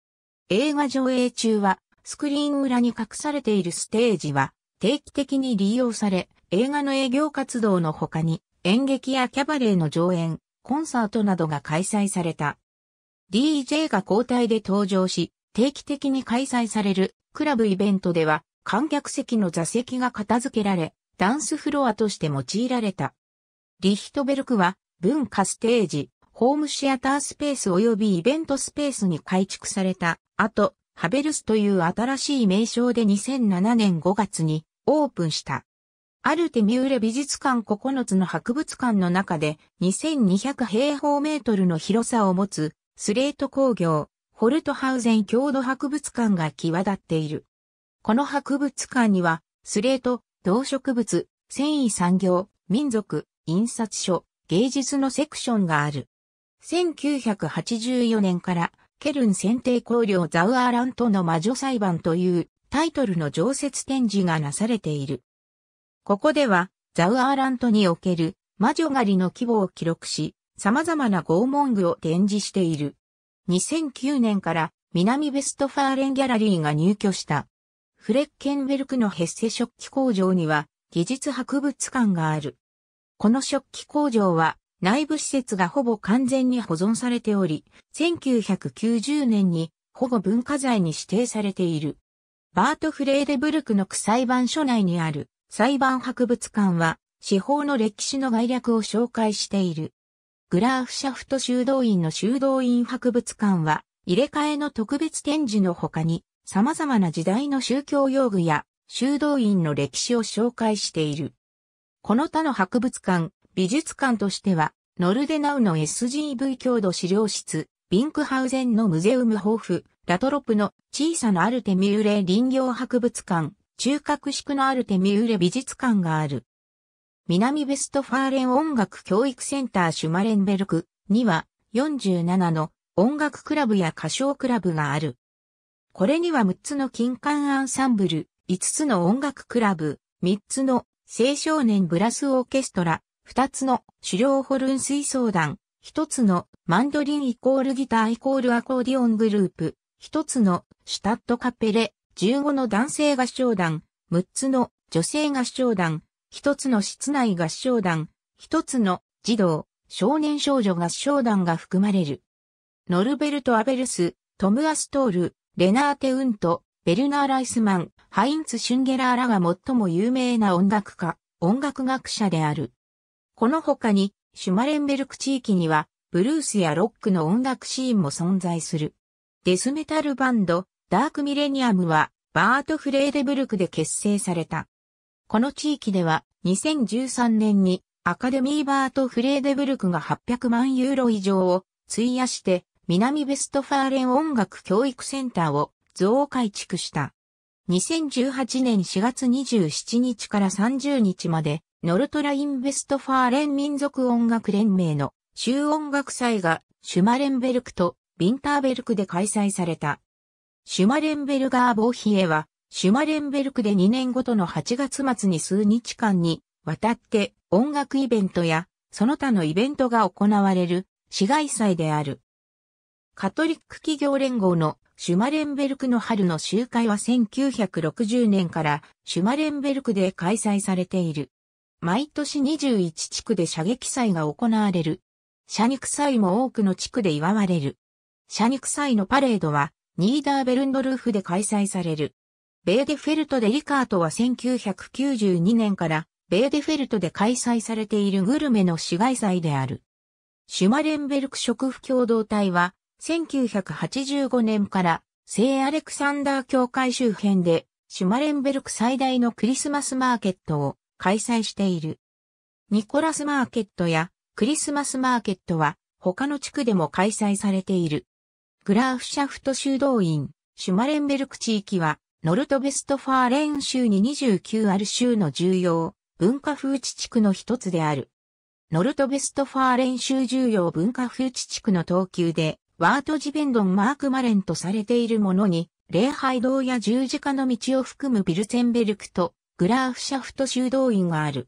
映画上映中はスクリーン裏に隠されているステージは定期的に利用され、映画の営業活動の他に演劇やキャバレーの上演、コンサートなどが開催された。DJ が交代で登場し、定期的に開催されるクラブイベントでは観客席の座席が片付けられ、ダンスフロアとして用いられた。リヒトベルクは文化ステージ、ホームシアタースペース及びイベントスペースに改築された後、ハベルスという新しい名称で2007年5月にオープンした。アルテミューレ美術館9つの博物館の中で2200平方メートルの広さを持つスレート工業、ホルトハウゼン郷土博物館が際立っている。この博物館にはスレート、動植物、繊維産業、民族、印刷所、芸術のセクションがある。1984年からケルン選定公領ザウアーラントの魔女裁判というタイトルの常設展示がなされている。ここではザウアーラントにおける魔女狩りの規模を記録し、様々な拷問具を展示している。2009年から南ベストファーレンギャラリーが入居した。フレッケンベルクのヘッセ食器工場には技術博物館がある。この食器工場は内部施設がほぼ完全に保存されており、1990年に保護文化財に指定されている。バート・フレーデブルクの区裁判所内にある裁判博物館は司法の歴史の概略を紹介している。グラーフシャフト修道院の修道院博物館は入れ替えの特別展示の他に様々な時代の宗教用具や修道院の歴史を紹介している。この他の博物館、美術館としては、ノルデナウの SGV 郷土資料室、ビンクハウゼンのムゼウムホーフ、ラトロプの小さなアルテミューレ林業博物館、中核宿のアルテミューレ美術館がある。南ベストファーレン音楽教育センターシュマレンベルクには47の音楽クラブや歌唱クラブがある。これには6つの金管アンサンブル、5つの音楽クラブ、3つの青少年ブラスオーケストラ、二つの狩猟ホルン吹奏団、一つのマンドリンイコールギターイコールアコーディオングループ、一つのシュタットカペレ、15の男性合唱団、6つの女性合唱団、一つの室内合唱団、一つの児童、少年少女合唱団が含まれる。ノルベルト・アベルス、トム・アストール、レナーテ・ウント、ベルナー・ライスマン、ハインツ・シュンゲラーらが最も有名な音楽家、音楽学者である。この他に、シュマレンベルク地域には、ブルースやロックの音楽シーンも存在する。デスメタルバンド、ダークミレニアムは、バート・フレーデブルクで結成された。この地域では、2013年に、アカデミーバート・フレーデブルクが800万ユーロ以上を費やして、南ベストファーレン音楽教育センターを像を改築した。2018年4月27日から30日まで、ノルトラインベストファーレン民族音楽連盟の州音楽祭がシュマレンベルクとビンターベルクで開催された。シュマレンベルガー・ボーヒエは、シュマレンベルクで2年ごとの8月末に数日間に渡って音楽イベントやその他のイベントが行われる市外祭である。カトリック企業連合のシュマレンベルクの春の集会は1960年からシュマレンベルクで開催されている。毎年21地区で射撃祭が行われる。射肉祭も多くの地区で祝われる。射肉祭のパレードはニーダーベルンドルーフで開催される。ベーデフェルトでリカートは1992年からベーデフェルトで開催されているグルメの市街祭である。シュマレンベルク食府共同体は1985年から聖アレクサンダー教会周辺でシュマレンベルク最大のクリスマスマーケットを開催している。ニコラスマーケットやクリスマスマーケットは他の地区でも開催されている。グラーフシャフト修道院、シュマレンベルク地域はノルトベストファーレン州に29ある州の重要文化風地地区の一つである。ノルトベストファーレン州重要文化風地地区の等級でワートジベンドンマークマレンとされているものに、礼拝堂や十字架の道を含むビルツェンベルクとグラーフシャフト修道院がある。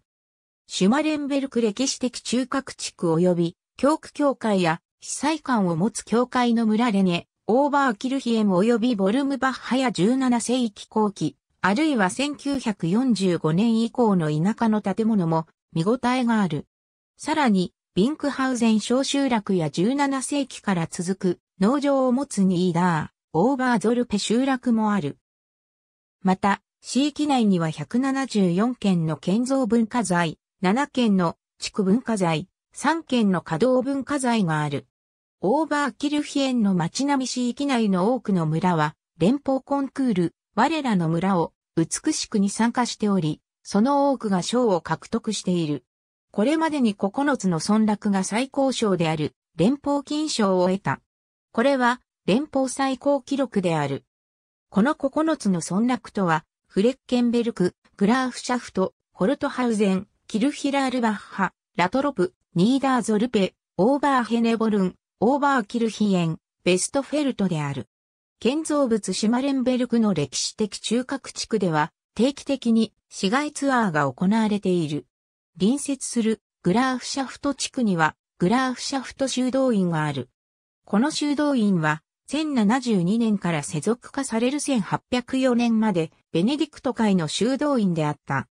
シュマレンベルク歴史的中核地区及び、教区教会や被災館を持つ教会の村レネ、オーバーキルヒエム及びボルムバッハや17世紀後期、あるいは1945年以降の田舎の建物も見応えがある。さらに、ビンクハウゼン小集落や17世紀から続く農場を持つニーダー、オーバーゾルペ集落もある。また、市域内には174件の建造文化財、7件の地区文化財、3件の稼働文化財がある。オーバーキルヒエンの町並み市域内の多くの村は、連邦コンクール、我らの村を美しくに参加しており、その多くが賞を獲得している。これまでに9つの村落が最高賞である連邦金賞を得た。これは連邦最高記録である。この9つの村落とは、フレッケンベルク、グラーフシャフト、ホルトハウゼン、キルヒラールバッハ、ラトロプ、ニーダーゾルペ、オーバーヘネボルン、オーバーキルヒエン、ベストフェルトである。建造物シュマレンベルクの歴史的中核地区では、定期的に市街ツアーが行われている。隣接するグラーフシャフト地区にはグラーフシャフト修道院がある。この修道院は1072年から世俗化される1804年までベネディクト会の修道院であった。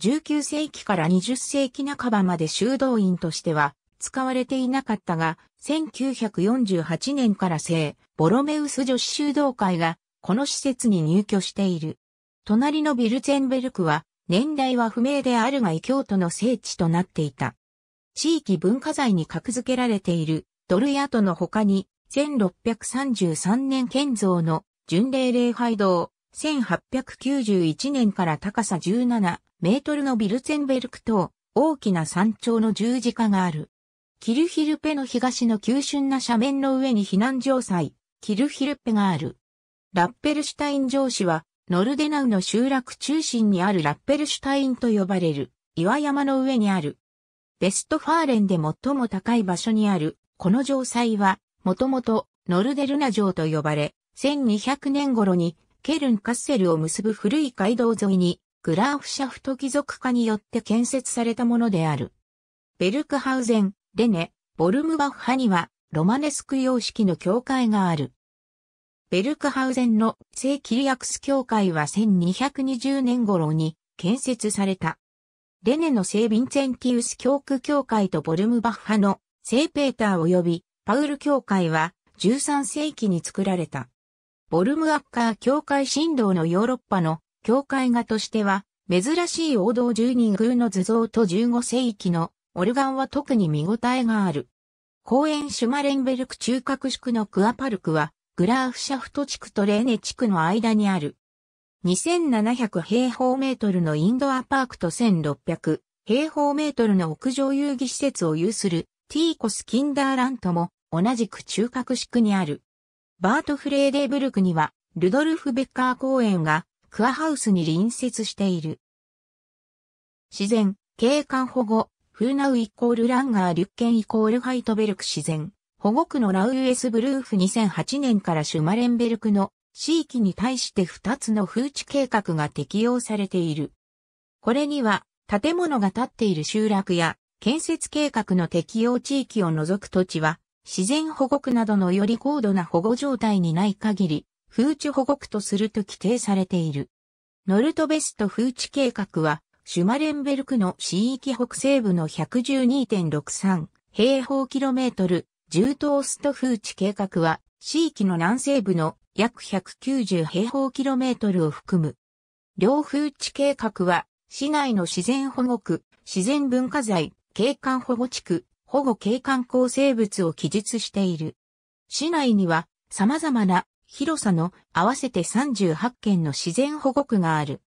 19世紀から20世紀半ばまで修道院としては使われていなかったが、1948年から聖ボロメウス女子修道会がこの施設に入居している。隣のビルツェンベルクは年代は不明であるが異教徒の聖地となっていた。地域文化財に格付けられているドルヤトの他に、1633年建造の巡礼礼拝堂、1891年から高さ17メートルのビルツェンベルク等、大きな山頂の十字架がある。キルヒルペの東の急峻な斜面の上に避難城塞、キルヒルペがある。ラッペルシュタイン城市は、ノルデナウの集落中心にあるラッペルシュタインと呼ばれる岩山の上にある。ベストファーレンで最も高い場所にある、この城塞は、もともとノルデルナ城と呼ばれ、1200年頃にケルン・カッセルを結ぶ古い街道沿いに、グラーフシャフト貴族家によって建設されたものである。ベルクハウゼン、レネ、ボルムバッハには、ロマネスク様式の教会がある。ベルクハウゼンの聖キリアクス教会は1220年頃に建設された。レネの聖ヴィンツェンティウス教区教会とボルムバッハの聖ペーター及びパウル教会は13世紀に作られた。ボルムアッカー教会神道のヨーロッパの教会画としては珍しい王道10人宮の図像と15世紀のオルガンは特に見応えがある。公園シュマレンベルク中核宿のクアパルクはグラーフシャフト地区とレーネ地区の間にある。2700平方メートルのインドアパークと1600平方メートルの屋上遊戯施設を有するティーコス・キンダーラントも同じく中核地区にある。バートフレーデーブルクにはルドルフ・ベッカー公園がクアハウスに隣接している。自然、景観保護、フーナウイコールランガー・リュッケンイコールハイトベルク自然。保護区のラウエスブルーフ2008年からシュマレンベルクの地域に対して2つの風地計画が適用されている。これには建物が建っている集落や建設計画の適用地域を除く土地は自然保護区などのより高度な保護状態にない限り風地保護区とすると規定されている。ノルトベスト風地計画はシュマレンベルクの市域北西部の112.63平方キロメートル重東スト風地計画は、地域の南西部の約190平方キロメートルを含む。両風地計画は、市内の自然保護区、自然文化財、景観保護地区、保護景観構成物を記述している。市内には様々な広さの合わせて38件の自然保護区がある。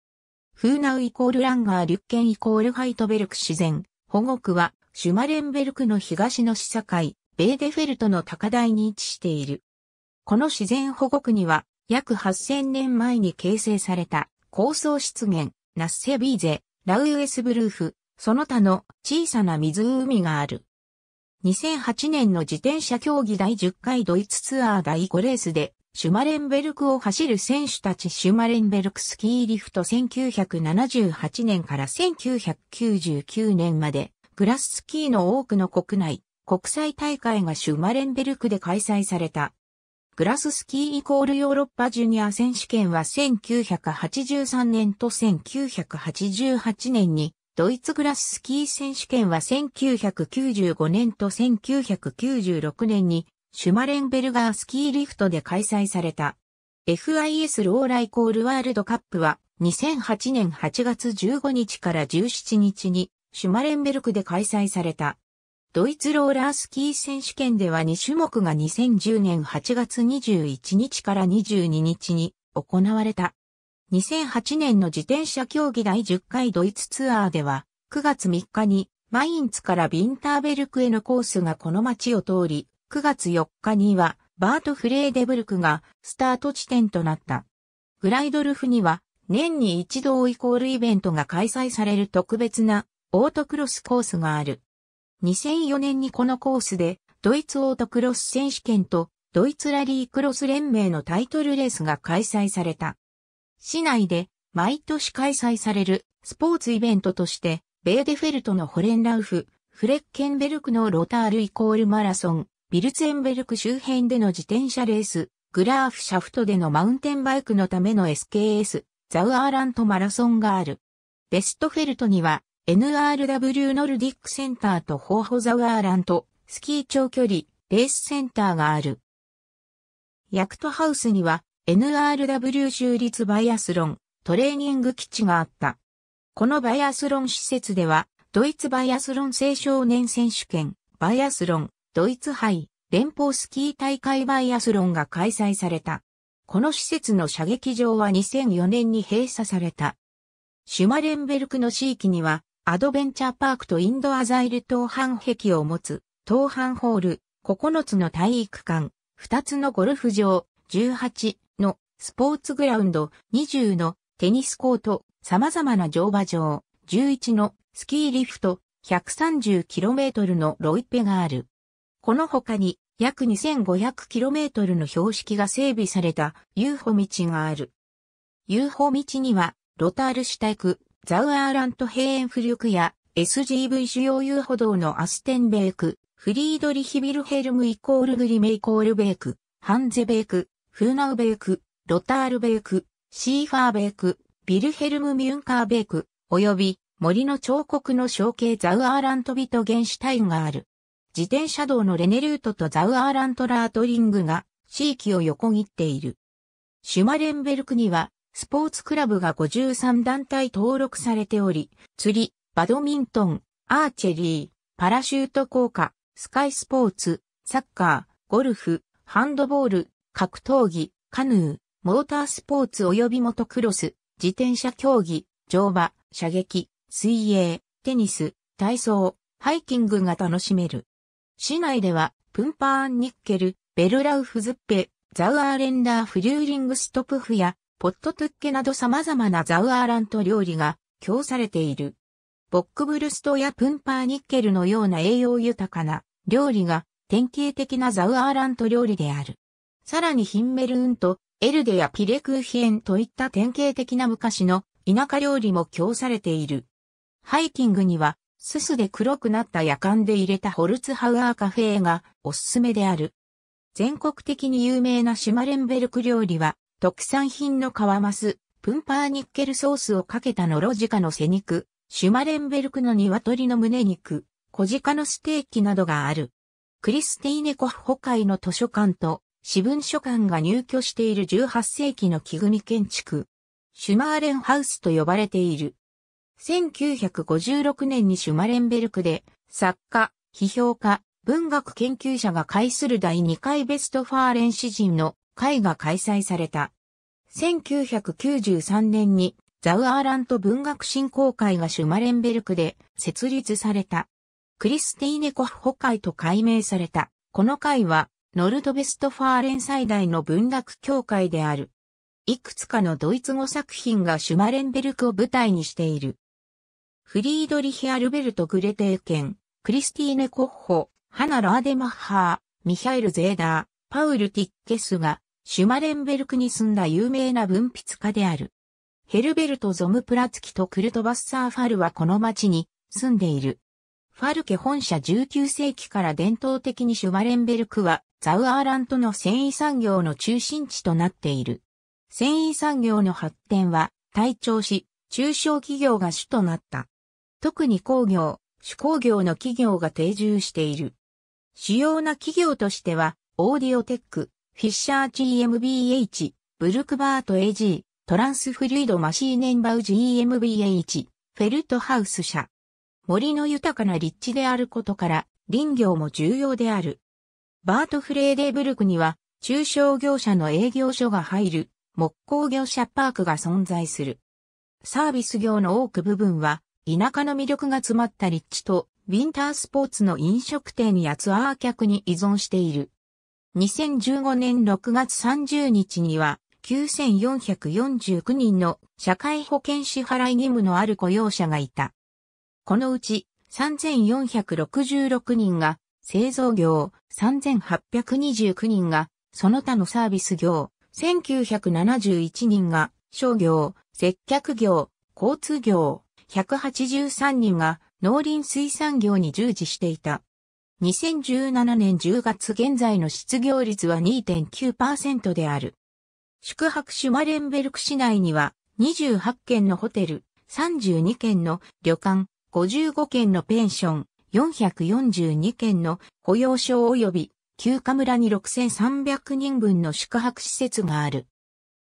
フーナウイコールランガーリュッケンイコールハイトベルク自然保護区はシュマレンベルクの東の市境、ベーデフェルトの高台に位置している。この自然保護区には、約8000年前に形成された、高層湿原、ナッセビーゼ、ラウエスブルーフ、その他の小さな湖がある。2008年の自転車競技第10回ドイツツアー第5レースで、シュマレンベルクを走る選手たちシュマレンベルクスキーリフト1978年から1999年まで、グラススキーの多くの国内、国際大会がシュマレンベルクで開催された。グラススキーイコールヨーロッパジュニア選手権は1983年と1988年に、ドイツグラススキー選手権は1995年と1996年に、シュマレンベルガースキーリフトで開催された。FIS ローライコールワールドカップは2008年8月15日から17日にシュマレンベルクで開催された。ドイツローラースキー選手権では2種目が2010年8月21日から22日に行われた。2008年の自転車競技第10回ドイツツアーでは9月3日にマインツからビンターベルクへのコースがこの街を通り、9月4日にはバート・フレーデブルクがスタート地点となった。グライドルフには年に一度イコールイベントが開催される特別なオートクロスコースがある。2004年にこのコースで、ドイツオートクロス選手権と、ドイツラリークロス連盟のタイトルレースが開催された。市内で、毎年開催される、スポーツイベントとして、ベーデフェルトのホレンラウフ、フレッケンベルクのロタールイコールマラソン、ビルツェンベルク周辺での自転車レース、グラーフシャフトでのマウンテンバイクのための SKS、ザウアーラントマラソンがある。ベストフェルトには、NRW ノルディックセンターとホーホザワーランとスキー長距離レースセンターがある。ヤクトハウスには NRW 州立バイアスロントレーニング基地があった。このバイアスロン施設ではドイツバイアスロン青少年選手権バイアスロンドイツ杯連邦スキー大会バイアスロンが開催された。この施設の射撃場は2004年に閉鎖された。シュマレンベルクの地域にはアドベンチャーパークとインドアザイル東半壁を持つ、東半ホール、9つの体育館、2つのゴルフ場、18のスポーツグラウンド、20のテニスコート、様々な乗馬場、11のスキーリフト、130km のロイペがある。この他に約 2500km の標識が整備された遊歩道がある。遊歩道にはロタールシュタイク、ザウアーラントヘーンフリュクや SGV 主要遊歩道のアステンベーク、フリードリヒビルヘルムイコールグリメイコールベーク、ハンゼベーク、フーナウベーク、ロタールベーク、シーファーベーク、ビルヘルム・ミュンカーベーク、及び森の彫刻の象形ザウアーラントビトゲンシュタインがある。自転車道のレネルートとザウアーラントラートリングが地域を横切っている。シュマレンベルクにはスポーツクラブが53団体登録されており、釣り、バドミントン、アーチェリー、パラシュート効果、スカイスポーツ、サッカー、ゴルフ、ハンドボール、格闘技、カヌー、モータースポーツ及びモトクロス、自転車競技、乗馬、射撃、水泳、テニス、体操、ハイキングが楽しめる。市内では、プンパーンニッケル、ベルラウフズッペ、ザウアーレンダーフリューリングストプフや、ポットトゥッケなど様々なザウアーラント料理が供されている。ボックブルストやプンパーニッケルのような栄養豊かな料理が典型的なザウアーラント料理である。さらにヒンメルーンとエルデやピレクーヒエンといった典型的な昔の田舎料理も供されている。ハイキングにはすすで黒くなった夜間で入れたホルツハウアーカフェがおすすめである。全国的に有名なシュマレンベルク料理は特産品の皮マス、プンパーニッケルソースをかけたノロジカの背肉、シュマレンベルクの鶏の胸肉、小鹿のステーキなどがある。クリスティーネコフホ会の図書館と私文書館が入居している18世紀の木組建築、シュマーレンハウスと呼ばれている。1956年にシュマレンベルクで作家、批評家、文学研究者が会する第2回ベストファーレン詩人の会が開催された。1993年にザウアーラント文学振興会がシュマレンベルクで設立された。クリスティーネ・コッホ会と改名された。この会はノルトベストファーレン最大の文学協会である。いくつかのドイツ語作品がシュマレンベルクを舞台にしている。フリードリヒ・アルベルト・グレテーケン、クリスティーネ・コッホ、ハナ・ラーデマッハー、ミヒャエル・ゼーダー、パウル・ティッケスがシュマレンベルクに住んだ有名な文筆家である。ヘルベルト・ゾムプラツキとクルトバッサー・ファルはこの町に住んでいる。ファルケ本社19世紀から伝統的にシュマレンベルクはザウアーラントの繊維産業の中心地となっている。繊維産業の発展は体調し、中小企業が主となった。特に工業、手工業の企業が定住している。主要な企業としては、オーディオテック、フィッシャー GmbH、ブルクバート AG、トランスフルイドマシーネンバウ GmbH、フェルトハウス社。森の豊かな立地であることから、林業も重要である。バートフレーデーブルクには、中小業者の営業所が入る、木工業者パークが存在する。サービス業の多く部分は、田舎の魅力が詰まった立地と、ウィンタースポーツの飲食店やツアー客に依存している。2015年6月30日には、9449人の社会保険支払い義務のある雇用者がいた。このうち3466人が製造業、3829人がその他のサービス業、1971人が商業、接客業、交通業、183人が農林水産業に従事していた。2017年10月現在の失業率は2.9%である。宿泊シュマレンベルク市内には28軒のホテル、32軒の旅館、55軒のペンション、442軒の雇用所及び休暇村に6300人分の宿泊施設がある。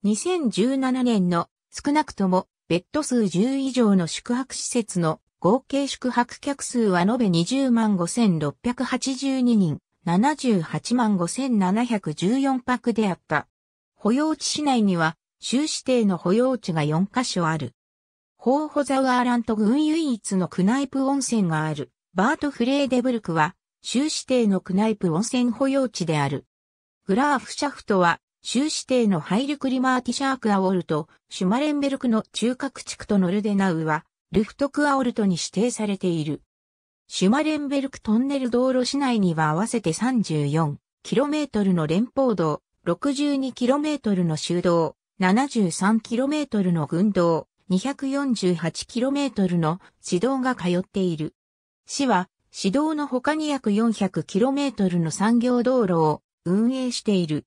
2017年の少なくともベッド数10以上の宿泊施設の合計宿泊客数は延べ20万5682人、78万5714泊であった。保養地市内には、州指定の保養地が4カ所ある。ホーホザウアーラント郡唯一のクナイプ温泉がある、バートフレーデブルクは、州指定のクナイプ温泉保養地である。グラーフシャフトは、州指定のハイルクリマーティシャークアウォルと、シュマレンベルクの中核地区とノルデナウは、ルフトクアオルトに指定されている。シュマレンベルクトンネル道路市内には合わせて 34km の連邦道、62km の修道、73km の軍道、248km の市道が通っている。市は、市道の他に約 400km の産業道路を運営している。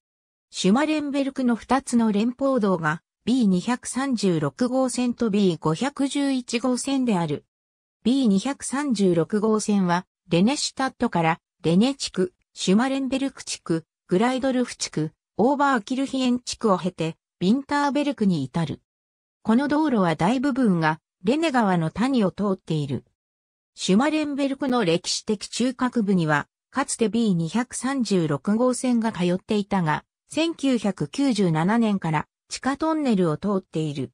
シュマレンベルクの2つの連邦道が B236 号線と B511 号線である。B236 号線は、レネシュタットからレネ地区、シュマレンベルク地区、グライドルフ地区、オーバーキルヒエン地区を経て、ビンターベルクに至る。この道路は大部分がレネ川の谷を通っている。シュマレンベルクの歴史的中核部には、かつて B236 号線が通っていたが、1997年から地下トンネルを通っている。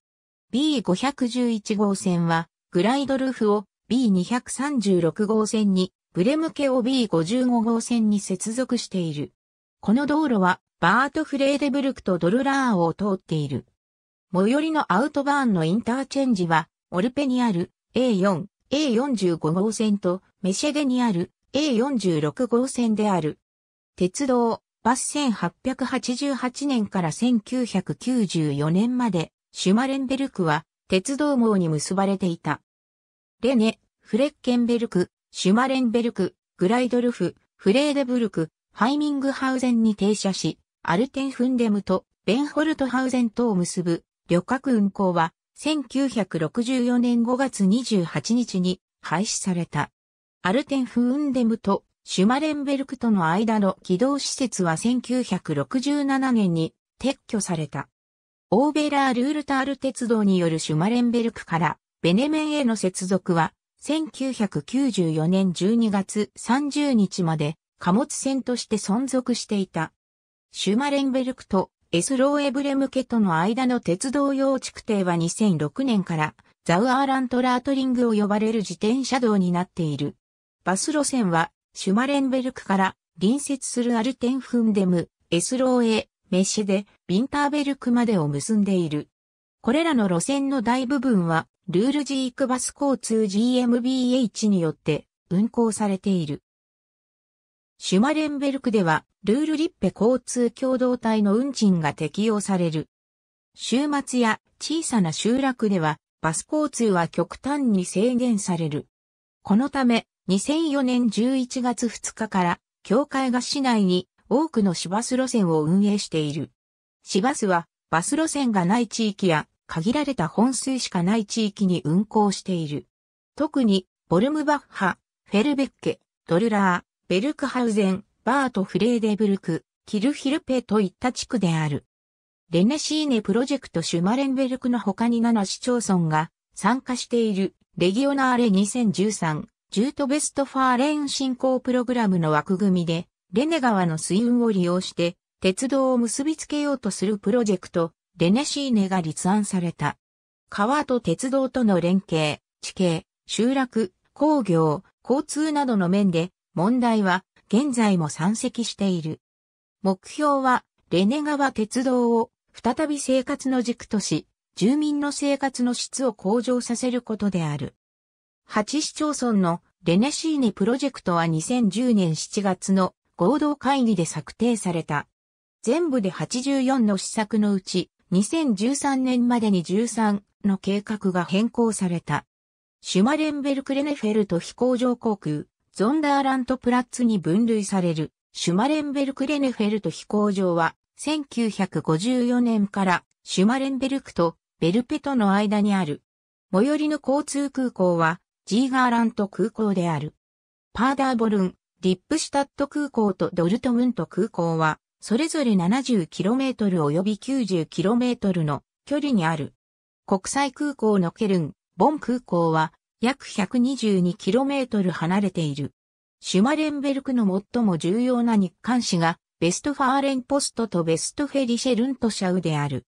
B511 号線は、グライドルフを B236 号線に、ブレムケを B55 号線に接続している。この道路は、バートフレーデブルクとドルラーを通っている。最寄りのアウトバーンのインターチェンジは、オルペにある A4、A45 号線とメシェデにある A46 号線である。鉄道、バス1888年から1994年まで、シュマレンベルクは鉄道網に結ばれていた。レネ、フレッケンベルク、シュマレンベルク、グライドルフ、フレーデブルク、ハイミングハウゼンに停車し、アルテンフンデムとベンホルトハウゼンとを結ぶ旅客運行は1964年5月28日に廃止された。アルテンフンデムとシュマレンベルクとの間の軌道施設は1967年に撤去された。オーベラールールタール鉄道によるシュマレンベルクからベネメンへの接続は1994年12月30日まで貨物船として存続していた。シュマレンベルクとエスローエブレムケとの間の鉄道用築堤は2006年からザウアーラントラートリングを呼ばれる自転車道になっている。バス路線はシュマレンベルクから隣接するアルテンフンデム、エスローへ、メッシェで、ィンターベルクまでを結んでいる。これらの路線の大部分は、ルールジークバス交通 GMBH によって運行されている。シュマレンベルクでは、ルールリッペ交通共同体の運賃が適用される。週末や小さな集落では、バス交通は極端に制限される。このため、2004年11月2日から、協会が市内に多くの市バス路線を運営している。市バスは、バス路線がない地域や、限られた本数しかない地域に運行している。特に、ボルムバッハ、フェルベッケ、ドルラー、ベルクハウゼン、バート・フレーデブルク、キルヒルペといった地区である。レネシーネプロジェクトシュマレンベルクの他に7市町村が参加しているレギオナーレ2013ジュート・ベストファーレーン振興プログラムの枠組みで、レネ川の水運を利用して、鉄道を結びつけようとするプロジェクト、レネシーネが立案された。川と鉄道との連携、地形、集落、工業、交通などの面で、問題は現在も山積している。目標は、レネ川鉄道を再び生活の軸とし、住民の生活の質を向上させることである。8市町村のレネシーネプロジェクトは2010年7月の合同会議で策定された。全部で84の施策のうち、2013年までに13の計画が変更された。シュマレンベルクレネフェルト飛行場航空、ゾンダーラントプラッツに分類される、シュマレンベルクレネフェルト飛行場は、1954年からシュマレンベルクとベルペトの間にある。最寄りの交通空港は、ジーガーラント空港である。パーダーボルン、リップシュタット空港とドルトムント空港は、それぞれ 70km 及び 90km の距離にある。国際空港のケルン、ボン空港は約 122km 離れている。シュマレンベルクの最も重要な日刊誌が、ベストファーレンポストとベストフェリシェルントシャウである。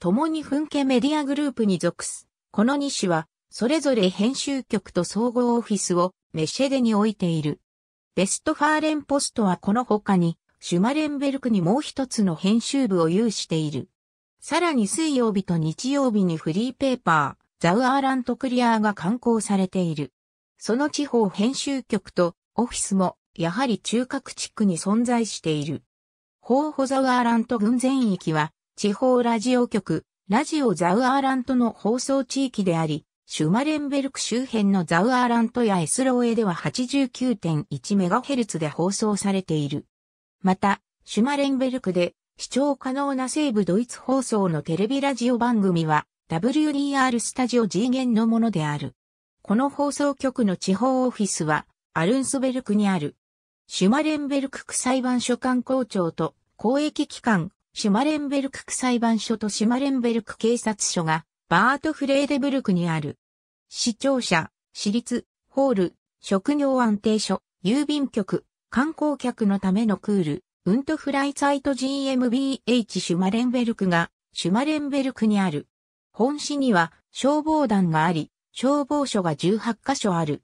共に噴ンメディアグループに属す。この2市は、それぞれ編集局と総合オフィスをメシェデに置いている。ベストファーレンポストはこの他に、シュマレンベルクにもう一つの編集部を有している。さらに水曜日と日曜日にフリーペーパー、ザウアーラントクリアーが刊行されている。その地方編集局とオフィスもやはり中核地区に存在している。ホーホザウアーラント軍全域は地方ラジオ局、ラジオザウアーラントの放送地域であり、シュマレンベルク周辺のザウアーラントやエスローエでは 89.1MHz で放送されている。また、シュマレンベルクで視聴可能な西部ドイツ放送のテレビラジオ番組は WDR スタジオ G 限のものである。この放送局の地方オフィスはアルンスベルクにある。シュマレンベルク区裁判所官校長と公益機関シュマレンベルク区裁判所とシュマレンベルク警察署がバート・フレーデブルクにある。市庁舎、私立、ホール、職業安定所、郵便局、観光客のためのクール、ウントフライサイト GMBH シュマレンベルクが、シュマレンベルクにある。本市には消防団があり、消防署が18カ所ある。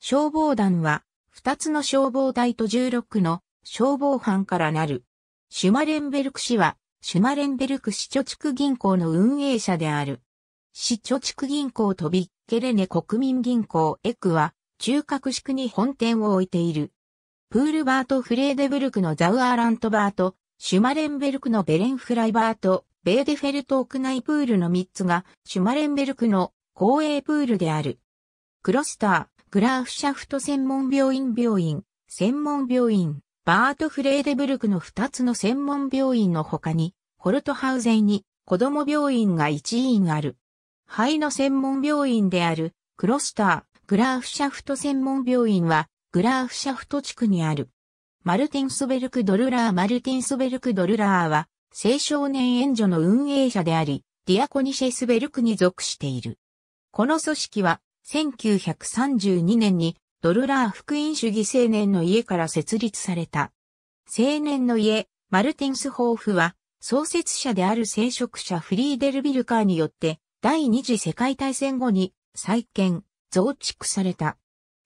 消防団は、2つの消防隊と16の消防班からなる。シュマレンベルク市は、シュマレンベルク市貯蓄銀行の運営者である。市貯蓄銀行とビッケレネ国民銀行エクは、中核宿に本店を置いている。プールバート・フレーデブルクのザウアーラントバート、シュマレンベルクのベレンフライバート、ベーデフェルト屋内プールの3つが、シュマレンベルクの公営プールである。クロスター、グラーフシャフト専門病院病院、専門病院、バート・フレーデブルクの2つの専門病院の他に、ホルトハウゼンに子供病院が1院ある。肺の専門病院である、クロスター、グラーフシャフト専門病院は、グラーフシャフト地区にある。マルテンスベルク・ドルラーマルテンスベルク・ドルラーは、青少年援助の運営者であり、ディアコニシェスベルクに属している。この組織は、1932年にドルラー福音主義青年の家から設立された。青年の家、マルテンスホーフは、創設者である聖職者フリーデルビルカーによって第二次世界大戦後に再建、増築された。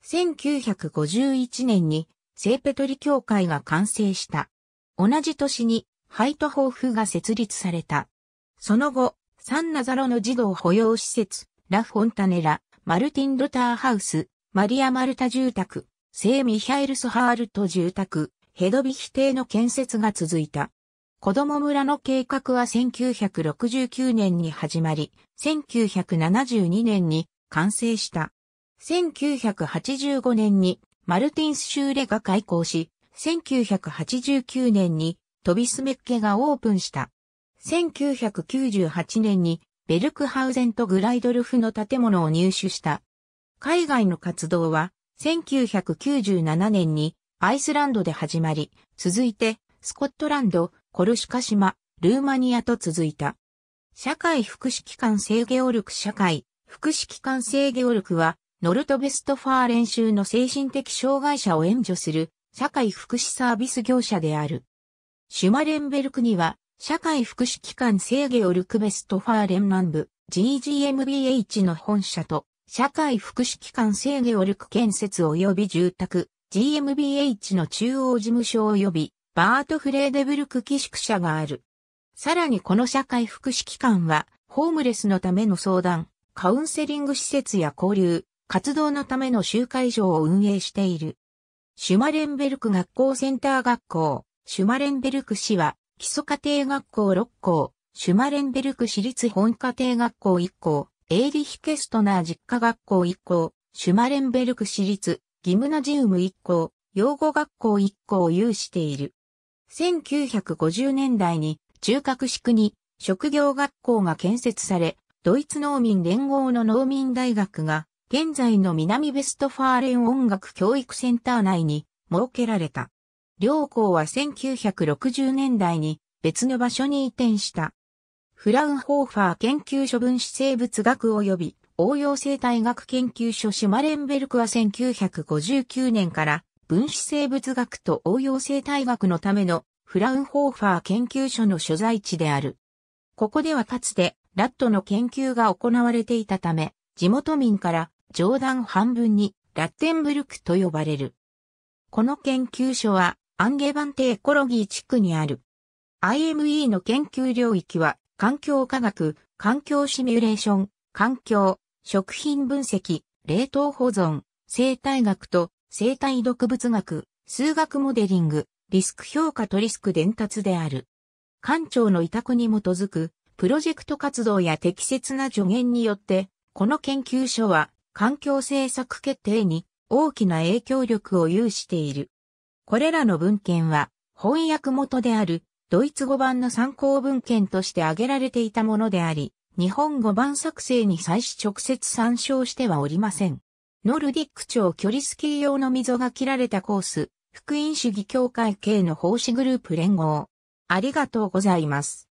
1951年に聖ペトリ教会が完成した。同じ年にハイトホーフが設立された。その後、サンナザロの児童保養施設、ラ・フォンタネラ、マルティン・ルターハウス、マリア・マルタ住宅、聖ミハエルス・ハールト住宅、ヘドビヒ邸の建設が続いた。子供村の計画は1969年に始まり、1972年に完成した。1985年にマルティンス・シューレが開校し、1989年にトビスメッケがオープンした。1998年にベルクハウゼント・グライドルフの建物を入手した。海外の活動は1997年にアイスランドで始まり、続いてスコットランド、コルシカ島、ルーマニアと続いた。社会福祉機関制御力社会、福祉機関制御力は、ノルトベストファーレン州の精神的障害者を援助する社会福祉サービス業者である。シュマレンベルクには、社会福祉機関制御力ベストファーレン南部 GGMBH の本社と、社会福祉機関制御力建設及び住宅 GMBH の中央事務所及びバートフレーデブルク寄宿舎がある。さらにこの社会福祉機関は、ホームレスのための相談、カウンセリング施設や交流、活動のための集会場を運営している。シュマレンベルク学校センター学校、シュマレンベルク市は、基礎家庭学校6校、シュマレンベルク市立本家庭学校1校、エイリヒケストナー実家学校1校、シュマレンベルク市立、ギムナジウム1校、養護学校1校を有している。1950年代に中核地区に職業学校が建設され、ドイツ農民連合の農民大学が現在の南ベストファーレン音楽教育センター内に設けられた。両校は1960年代に別の場所に移転した。フラウンホーファー研究所分子生物学及び応用生態学研究所シュマレンベルクは1959年から分子生物学と応用生態学のためのフラウンホーファー研究所の所在地である。ここではかつてラットの研究が行われていたため、地元民から冗談半分にラッテンブルクと呼ばれる。この研究所はアンゲバンテエコロギー地区にある。IME の研究領域は環境科学、環境シミュレーション、環境、食品分析、冷凍保存、生態学と生体毒物学、数学モデリング、リスク評価とリスク伝達である。官庁の委託に基づく、プロジェクト活動や適切な助言によって、この研究所は、環境政策決定に大きな影響力を有している。これらの文献は、翻訳元である、ドイツ語版の参考文献として挙げられていたものであり、日本語版作成に際し直接参照してはおりません。ノルディック長距離スキー用の溝が切られたコース、福音主義協会系の奉仕グループ連合。ありがとうございます。